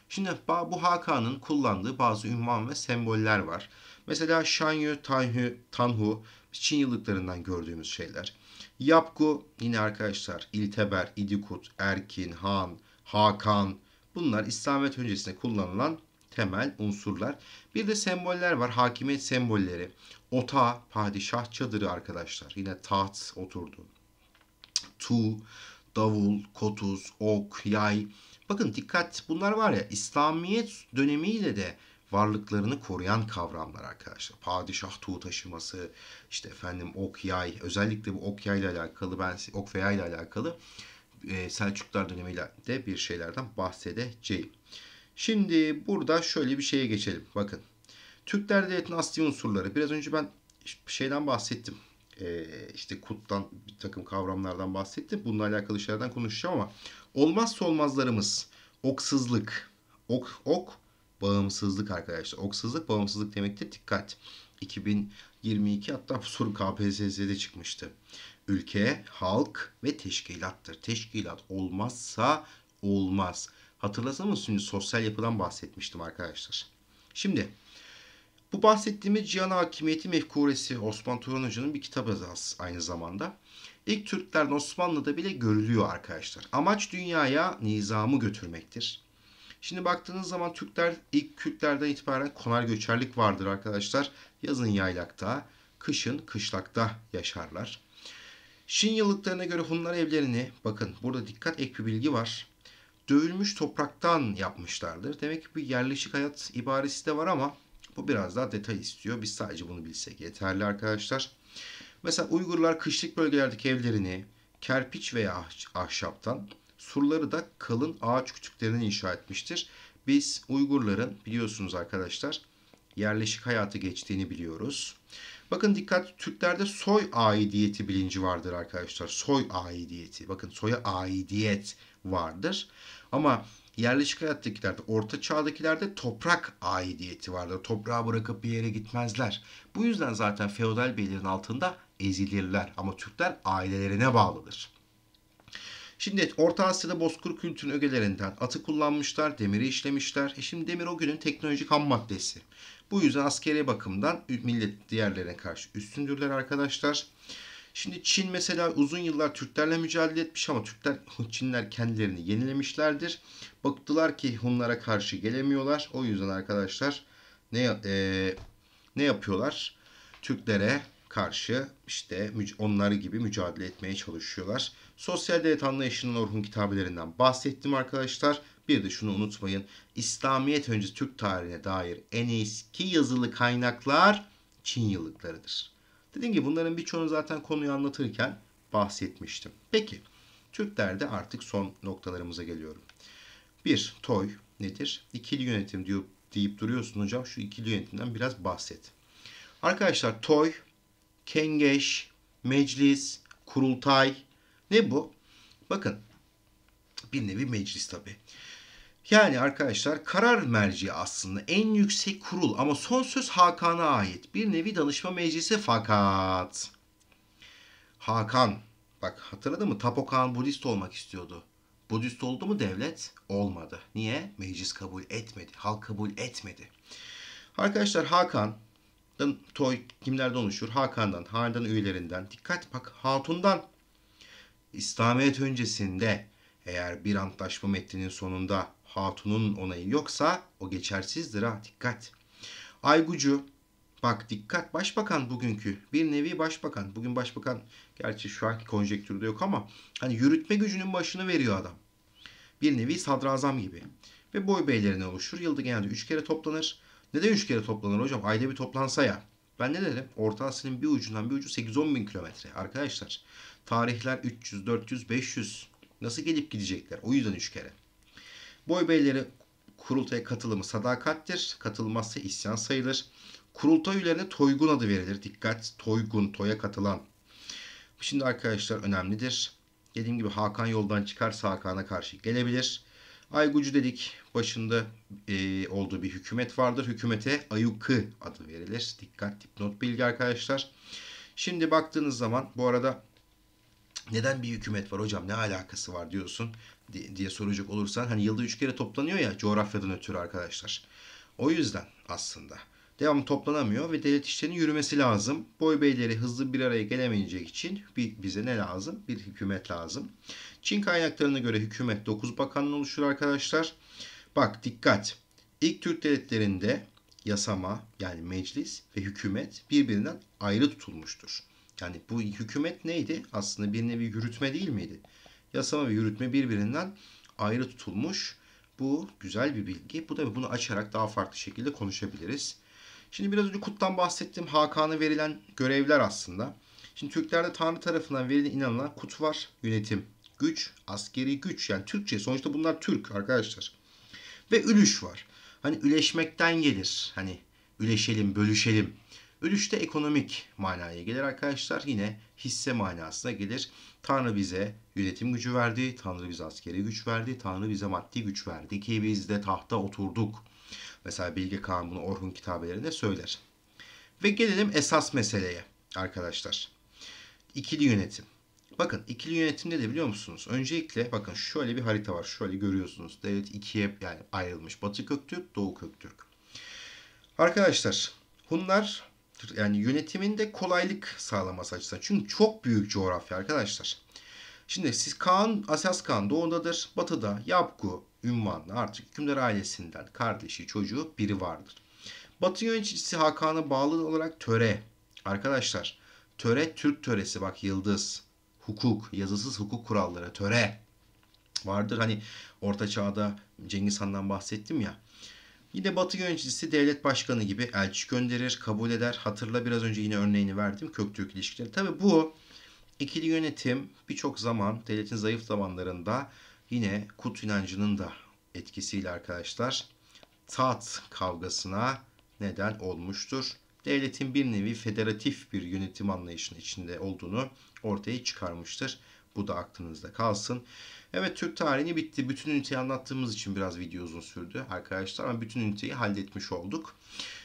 Şimdi bu Hakan'ın kullandığı bazı ünvan ve semboller var. Mesela Şanyu, Tanhu, Tanhu Çin yıllıklarından gördüğümüz şeyler. Yapku yine arkadaşlar İlteber, İdikut, Erkin, Han, Hakan bunlar İslamiyet öncesinde kullanılan temel unsurlar. Bir de semboller var. Hakimiyet sembolleri. Ota, padişah çadırı arkadaşlar. Yine taht oturdu. Tu, davul, kotuz, ok, yay. Bakın dikkat bunlar var ya İslamiyet dönemiyle de varlıklarını koruyan kavramlar arkadaşlar. Padişah tuğ taşıması, işte efendim ok yay, özellikle bu ok yay ile alakalı ben ok ve yay ile alakalı e, Selçuklar dönemiyle de bir şeylerden bahsedeceğim. Şimdi burada şöyle bir şeye geçelim. Bakın. Türklerde devletin asli unsurları. Biraz önce ben şeyden bahsettim. Ee, işte kuttan bir takım kavramlardan bahsettim. Bununla alakalı şeylerden konuşacağım ama olmazsa olmazlarımız oksızlık, ok, ok bağımsızlık arkadaşlar. Oksızlık bağımsızlık demekti. Dikkat. 2022 hatta bu soru KPSS'de çıkmıştı. Ülke, halk ve teşkilattır. Teşkilat olmazsa olmaz. Hatırlasanız şimdi sosyal yapıdan bahsetmiştim arkadaşlar. Şimdi bu bahsettiğimiz Cihan Hakimiyeti Mefkuresi Osman Turan Hoca'nın bir kitap aynı zamanda. İlk Türklerin Osmanlı'da bile görülüyor arkadaşlar. Amaç dünyaya nizamı götürmektir. Şimdi baktığınız zaman Türkler ilk Kürtlerden itibaren konar göçerlik vardır arkadaşlar. Yazın yaylakta, kışın kışlakta yaşarlar. Şin yıllıklarına göre Hunlar evlerini, bakın burada dikkat ek bir bilgi var. Dövülmüş topraktan yapmışlardır. Demek ki bir yerleşik hayat ibaresi de var ama bu biraz daha detay istiyor. Biz sadece bunu bilsek yeterli arkadaşlar. Mesela Uygurlar kışlık bölgelerdeki evlerini kerpiç veya ahşaptan, Surları da kalın ağaç kütüklerinden inşa etmiştir. Biz Uygurların biliyorsunuz arkadaşlar yerleşik hayatı geçtiğini biliyoruz. Bakın dikkat Türklerde soy aidiyeti bilinci vardır arkadaşlar. Soy aidiyeti. Bakın soya aidiyet vardır. Ama yerleşik hayattakilerde, orta çağdakilerde toprak aidiyeti vardır. Toprağı bırakıp bir yere gitmezler. Bu yüzden zaten feodal beylerin altında ezilirler. Ama Türkler ailelerine bağlıdır. Şimdi Orta Asya'da bozkır kültürün ögelerinden atı kullanmışlar, demiri işlemişler. E şimdi demir o günün teknolojik ham maddesi. Bu yüzden askeri bakımdan millet diğerlerine karşı üstündürler arkadaşlar. Şimdi Çin mesela uzun yıllar Türklerle mücadele etmiş ama Türkler Çinler kendilerini yenilemişlerdir. Baktılar ki Hunlara karşı gelemiyorlar. O yüzden arkadaşlar ne e, ne yapıyorlar? Türklere karşı işte onları gibi mücadele etmeye çalışıyorlar. Sosyal devlet anlayışının Orhun kitabelerinden bahsettim arkadaşlar. Bir de şunu unutmayın. İslamiyet öncesi Türk tarihine dair en eski yazılı kaynaklar Çin yıllıklarıdır. Dediğim gibi bunların birçoğunu zaten konuyu anlatırken bahsetmiştim. Peki Türklerde artık son noktalarımıza geliyorum. Bir, toy nedir? İkili yönetim diyor, deyip duruyorsun hocam. Şu ikili yönetimden biraz bahset. Arkadaşlar toy, kengeş, meclis, kurultay, ne bu? Bakın bir nevi meclis tabi. Yani arkadaşlar karar merci aslında en yüksek kurul ama son söz Hakan'a ait. Bir nevi danışma meclisi fakat Hakan bak hatırladın mı Tapokan Budist olmak istiyordu. Budist oldu mu devlet? Olmadı. Niye? Meclis kabul etmedi. Halk kabul etmedi. Arkadaşlar Hakan Toy kimlerden oluşur? Hakan'dan, hanedan üyelerinden, dikkat bak Hatun'dan İslamiyet öncesinde eğer bir antlaşma metninin sonunda hatunun onayı yoksa o geçersizdir ha dikkat. Aygucu bak dikkat başbakan bugünkü bir nevi başbakan. Bugün başbakan gerçi şu anki konjektürde yok ama hani yürütme gücünün başını veriyor adam. Bir nevi sadrazam gibi. Ve boy beylerine oluşur. Yılda genelde 3 kere toplanır. Neden 3 kere toplanır hocam? Ayda bir toplansa ya. Ben ne derim? Orta Asya'nın bir ucundan bir ucu 8-10 bin kilometre. Arkadaşlar Tarihler 300, 400, 500. Nasıl gelip gidecekler? O yüzden üç kere. Boy beyleri kurultaya katılımı sadakattir. Katılmazsa isyan sayılır. Kurultay üyelerine toygun adı verilir. Dikkat toygun, toya katılan. Şimdi arkadaşlar önemlidir. Dediğim gibi Hakan yoldan çıkarsa Hakan'a karşı gelebilir. Aygucu dedik başında e, olduğu bir hükümet vardır. Hükümete Ayukı adı verilir. Dikkat dipnot bilgi arkadaşlar. Şimdi baktığınız zaman bu arada neden bir hükümet var hocam ne alakası var diyorsun diye soracak olursan hani yılda üç kere toplanıyor ya coğrafyadan ötürü arkadaşlar. O yüzden aslında devamlı toplanamıyor ve devlet işlerinin yürümesi lazım. Boy beyleri hızlı bir araya gelemeyecek için bir, bize ne lazım? Bir hükümet lazım. Çin kaynaklarına göre hükümet 9 bakandan oluşur arkadaşlar. Bak dikkat. İlk Türk devletlerinde yasama yani meclis ve hükümet birbirinden ayrı tutulmuştur. Yani bu hükümet neydi? Aslında bir nevi yürütme değil miydi? Yasama ve yürütme birbirinden ayrı tutulmuş. Bu güzel bir bilgi. Bu da bunu açarak daha farklı şekilde konuşabiliriz. Şimdi biraz önce Kut'tan bahsettiğim Hakan'a verilen görevler aslında. Şimdi Türklerde Tanrı tarafından verilen inanılan Kut var. Yönetim, güç, askeri güç. Yani Türkçe. Sonuçta bunlar Türk arkadaşlar. Ve ülüş var. Hani üleşmekten gelir. Hani üleşelim, bölüşelim Ölüş ekonomik manaya gelir arkadaşlar. Yine hisse manasına gelir. Tanrı bize yönetim gücü verdi, Tanrı bize askeri güç verdi, Tanrı bize maddi güç verdi ki biz de tahta oturduk. Mesela Bilge Kağan bunu Orhun kitabelerinde söyler. Ve gelelim esas meseleye arkadaşlar. İkili yönetim. Bakın ikili yönetimde de biliyor musunuz? Öncelikle bakın şöyle bir harita var. Şöyle görüyorsunuz. Devlet ikiye yani ayrılmış. Batı Köktürk, Doğu Köktürk. Arkadaşlar Hunlar yani yönetiminde kolaylık sağlaması açısından. Çünkü çok büyük coğrafya arkadaşlar. Şimdi siz Kaan, Asas Kaan doğundadır. Batıda Yapku ünvanlı artık hükümdar ailesinden kardeşi, çocuğu biri vardır. Batı yöneticisi Hakan'a bağlı olarak töre. Arkadaşlar töre Türk töresi bak yıldız. Hukuk, yazısız hukuk kuralları, töre vardır. Hani orta çağda Cengiz Han'dan bahsettim ya. Yine Batı yöneticisi devlet başkanı gibi elçi gönderir, kabul eder. Hatırla biraz önce yine örneğini verdim Köktürk ilişkileri. Tabi bu ikili yönetim birçok zaman devletin zayıf zamanlarında yine kut inancının da etkisiyle arkadaşlar taht kavgasına neden olmuştur. Devletin bir nevi federatif bir yönetim anlayışının içinde olduğunu ortaya çıkarmıştır. Bu da aklınızda kalsın. Evet Türk tarihini bitti. Bütün üniteyi anlattığımız için biraz video uzun sürdü arkadaşlar ama bütün üniteyi halletmiş olduk.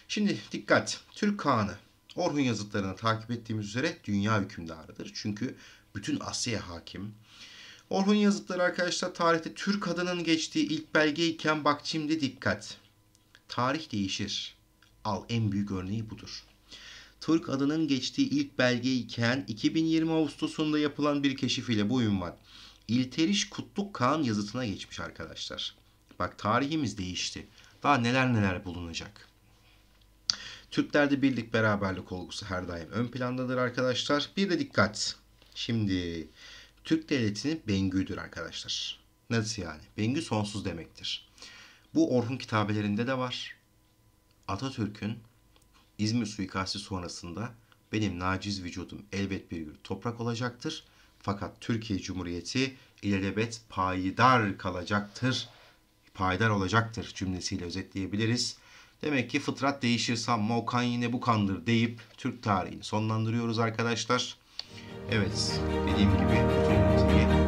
Şimdi dikkat. Türk Kağan'ı Orhun yazıtlarını takip ettiğimiz üzere dünya hükümdarıdır. Çünkü bütün Asya hakim. Orhun yazıtları arkadaşlar tarihte Türk adının geçtiği ilk belge iken bak şimdi dikkat. Tarih değişir. Al en büyük örneği budur. Türk adının geçtiği ilk belge iken 2020 Ağustos'unda yapılan bir keşif ile bu ünvan İlteriş Kutluk Kağan yazıtına geçmiş arkadaşlar. Bak tarihimiz değişti. Daha neler neler bulunacak. Türklerde birlik beraberlik olgusu her daim ön plandadır arkadaşlar. Bir de dikkat. Şimdi Türk devletinin Bengü'dür arkadaşlar. Nasıl yani? Bengü sonsuz demektir. Bu Orhun kitabelerinde de var. Atatürk'ün İzmir suikasti sonrasında benim naciz vücudum elbet bir gün toprak olacaktır. Fakat Türkiye Cumhuriyeti ilelebet payidar kalacaktır. Payidar olacaktır cümlesiyle özetleyebiliriz. Demek ki fıtrat değişirse sanma o kan yine bu kandır deyip Türk tarihini sonlandırıyoruz arkadaşlar. Evet dediğim gibi Türk